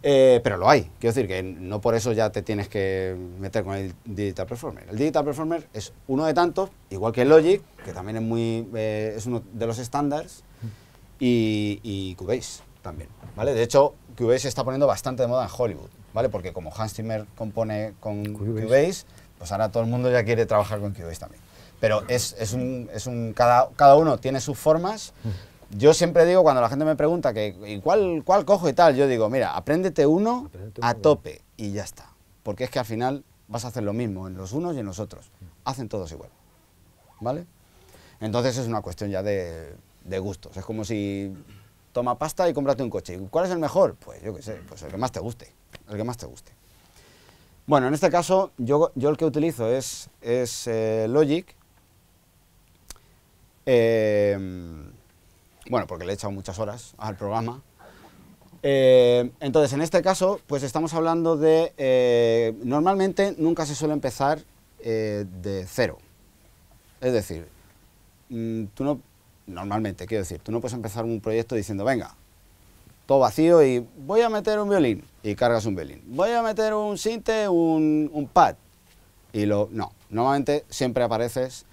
Speaker 2: Eh, pero lo hay, quiero decir que no por eso ya te tienes que meter con el Digital Performer. El Digital Performer es uno de tantos, igual que Logic, que también es, muy, eh, uno de los estándares, y, Cubase también. ¿vale? De hecho, Cubase se está poniendo bastante de moda en Hollywood, ¿vale? porque como Hans Zimmer compone con Cubase. pues ahora todo el mundo ya quiere trabajar con Cubase también. Pero es, un, cada, cada, uno tiene sus formas yo siempre digo cuando la gente me pregunta que ¿y cuál, cuál cojo y tal, yo digo, mira, apréndete uno a tope y ya está. Porque es que al final vas a hacer lo mismo en los unos y en los otros. Hacen todos igual. ¿Vale? Entonces es una cuestión ya de, gustos. Es como si toma pasta y cómprate un coche. ¿Cuál es el mejor? Pues yo qué sé, pues el que más te guste. El que más te guste. Bueno, en este caso yo, yo el que utilizo es, es eh, Logic. Eh, bueno, porque le he echado muchas horas al programa. Eh, entonces, en este caso, pues estamos hablando de, eh, normalmente nunca se suele empezar eh, de cero. Es decir, mm, tú no, normalmente, quiero decir, tú no puedes empezar un proyecto diciendo, venga, todo vacío y voy a meter un violín y cargas un violín. Voy a meter un sinte, un, un pad y lo... No, normalmente siempre apareces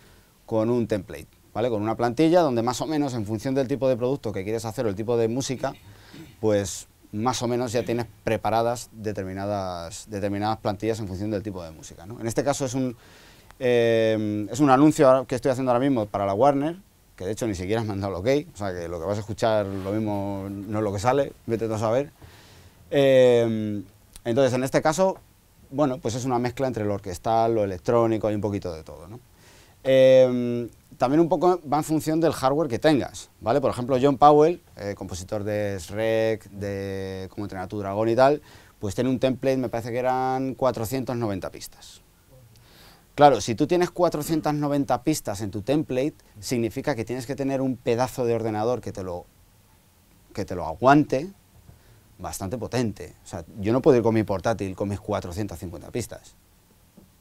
Speaker 2: con un template. Con una plantilla donde más o menos en función del tipo de producto que quieres hacer o el tipo de música, pues más o menos ya tienes preparadas determinadas, determinadas plantillas en función del tipo de música. En este caso es un, eh, es un anuncio que estoy haciendo ahora mismo para la Warner, que de hecho ni siquiera has mandado el ok, o sea que lo que vas a escuchar lo mismo no es lo que sale, vete a saber. Eh, entonces, en este caso, bueno, pues es una mezcla entre lo orquestal, lo electrónico, y un poquito de todo. Eh, también un poco va en función del hardware que tengas, ¿vale? Por ejemplo, John Powell, eh, compositor de Shrek, de como entrenar tu dragón y tal, pues tiene un template, me parece que eran 490 pistas. Claro, si tú tienes 490 pistas en tu template, significa que tienes que tener un pedazo de ordenador que te lo, que te lo aguante bastante potente. O sea, yo no puedo ir con mi portátil con mis 450 pistas.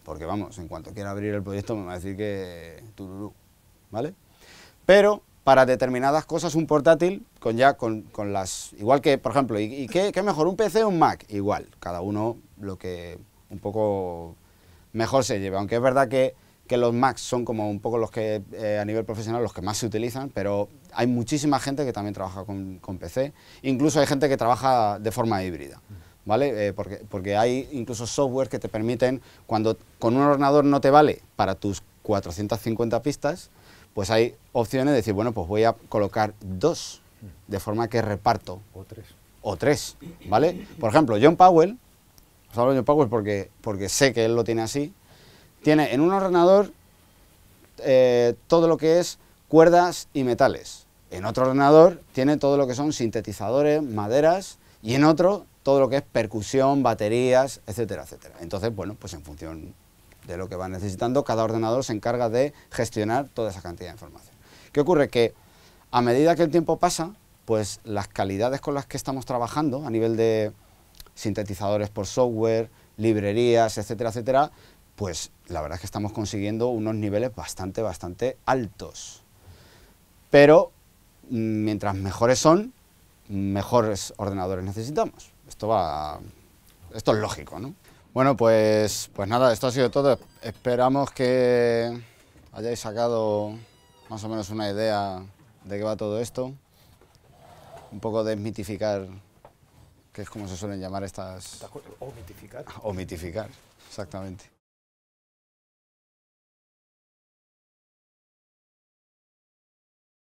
Speaker 2: Porque vamos, en cuanto quiera abrir el proyecto me va a decir que ¿vale? Pero para determinadas cosas un portátil con ya con, las igual que por ejemplo y, qué, mejor un PC o un Mac igual cada uno lo que un poco mejor se lleva, aunque es verdad que, los Macs son como un poco los que eh, a nivel profesional los que más se utilizan pero hay muchísima gente que también trabaja con, PC incluso hay gente que trabaja de forma híbrida ¿Vale? Eh, porque, porque hay incluso software que te permiten, cuando con un ordenador no te vale para tus 450 pistas, pues hay opciones de decir, bueno, pues voy a colocar dos, de forma que reparto. O tres. O tres, ¿vale? Por ejemplo, John Powell, os hablo de John Powell porque, porque sé que él lo tiene así, tiene en un ordenador eh, todo lo que es cuerdas y metales. En otro ordenador tiene todo lo que son sintetizadores, maderas, y en otro todo lo que es percusión, baterías, etcétera, etcétera. Entonces, bueno, pues en función de lo que va necesitando, cada ordenador se encarga de gestionar toda esa cantidad de información. ¿Qué ocurre? Que a medida que el tiempo pasa, pues las calidades con las que estamos trabajando a nivel de sintetizadores por software, librerías, etcétera, etcétera, pues la verdad es que estamos consiguiendo unos niveles bastante, bastante altos. Pero mm, mientras mejores son, mejores ordenadores necesitamos. Esto va... Esto es lógico, ¿no? Bueno, pues, pues nada, esto ha sido todo. Esperamos que hayáis sacado más o menos una idea de qué va todo esto. Un poco desmitificar, que es como se suelen llamar estas...
Speaker 1: O mitificar. O
Speaker 4: mitificar, exactamente.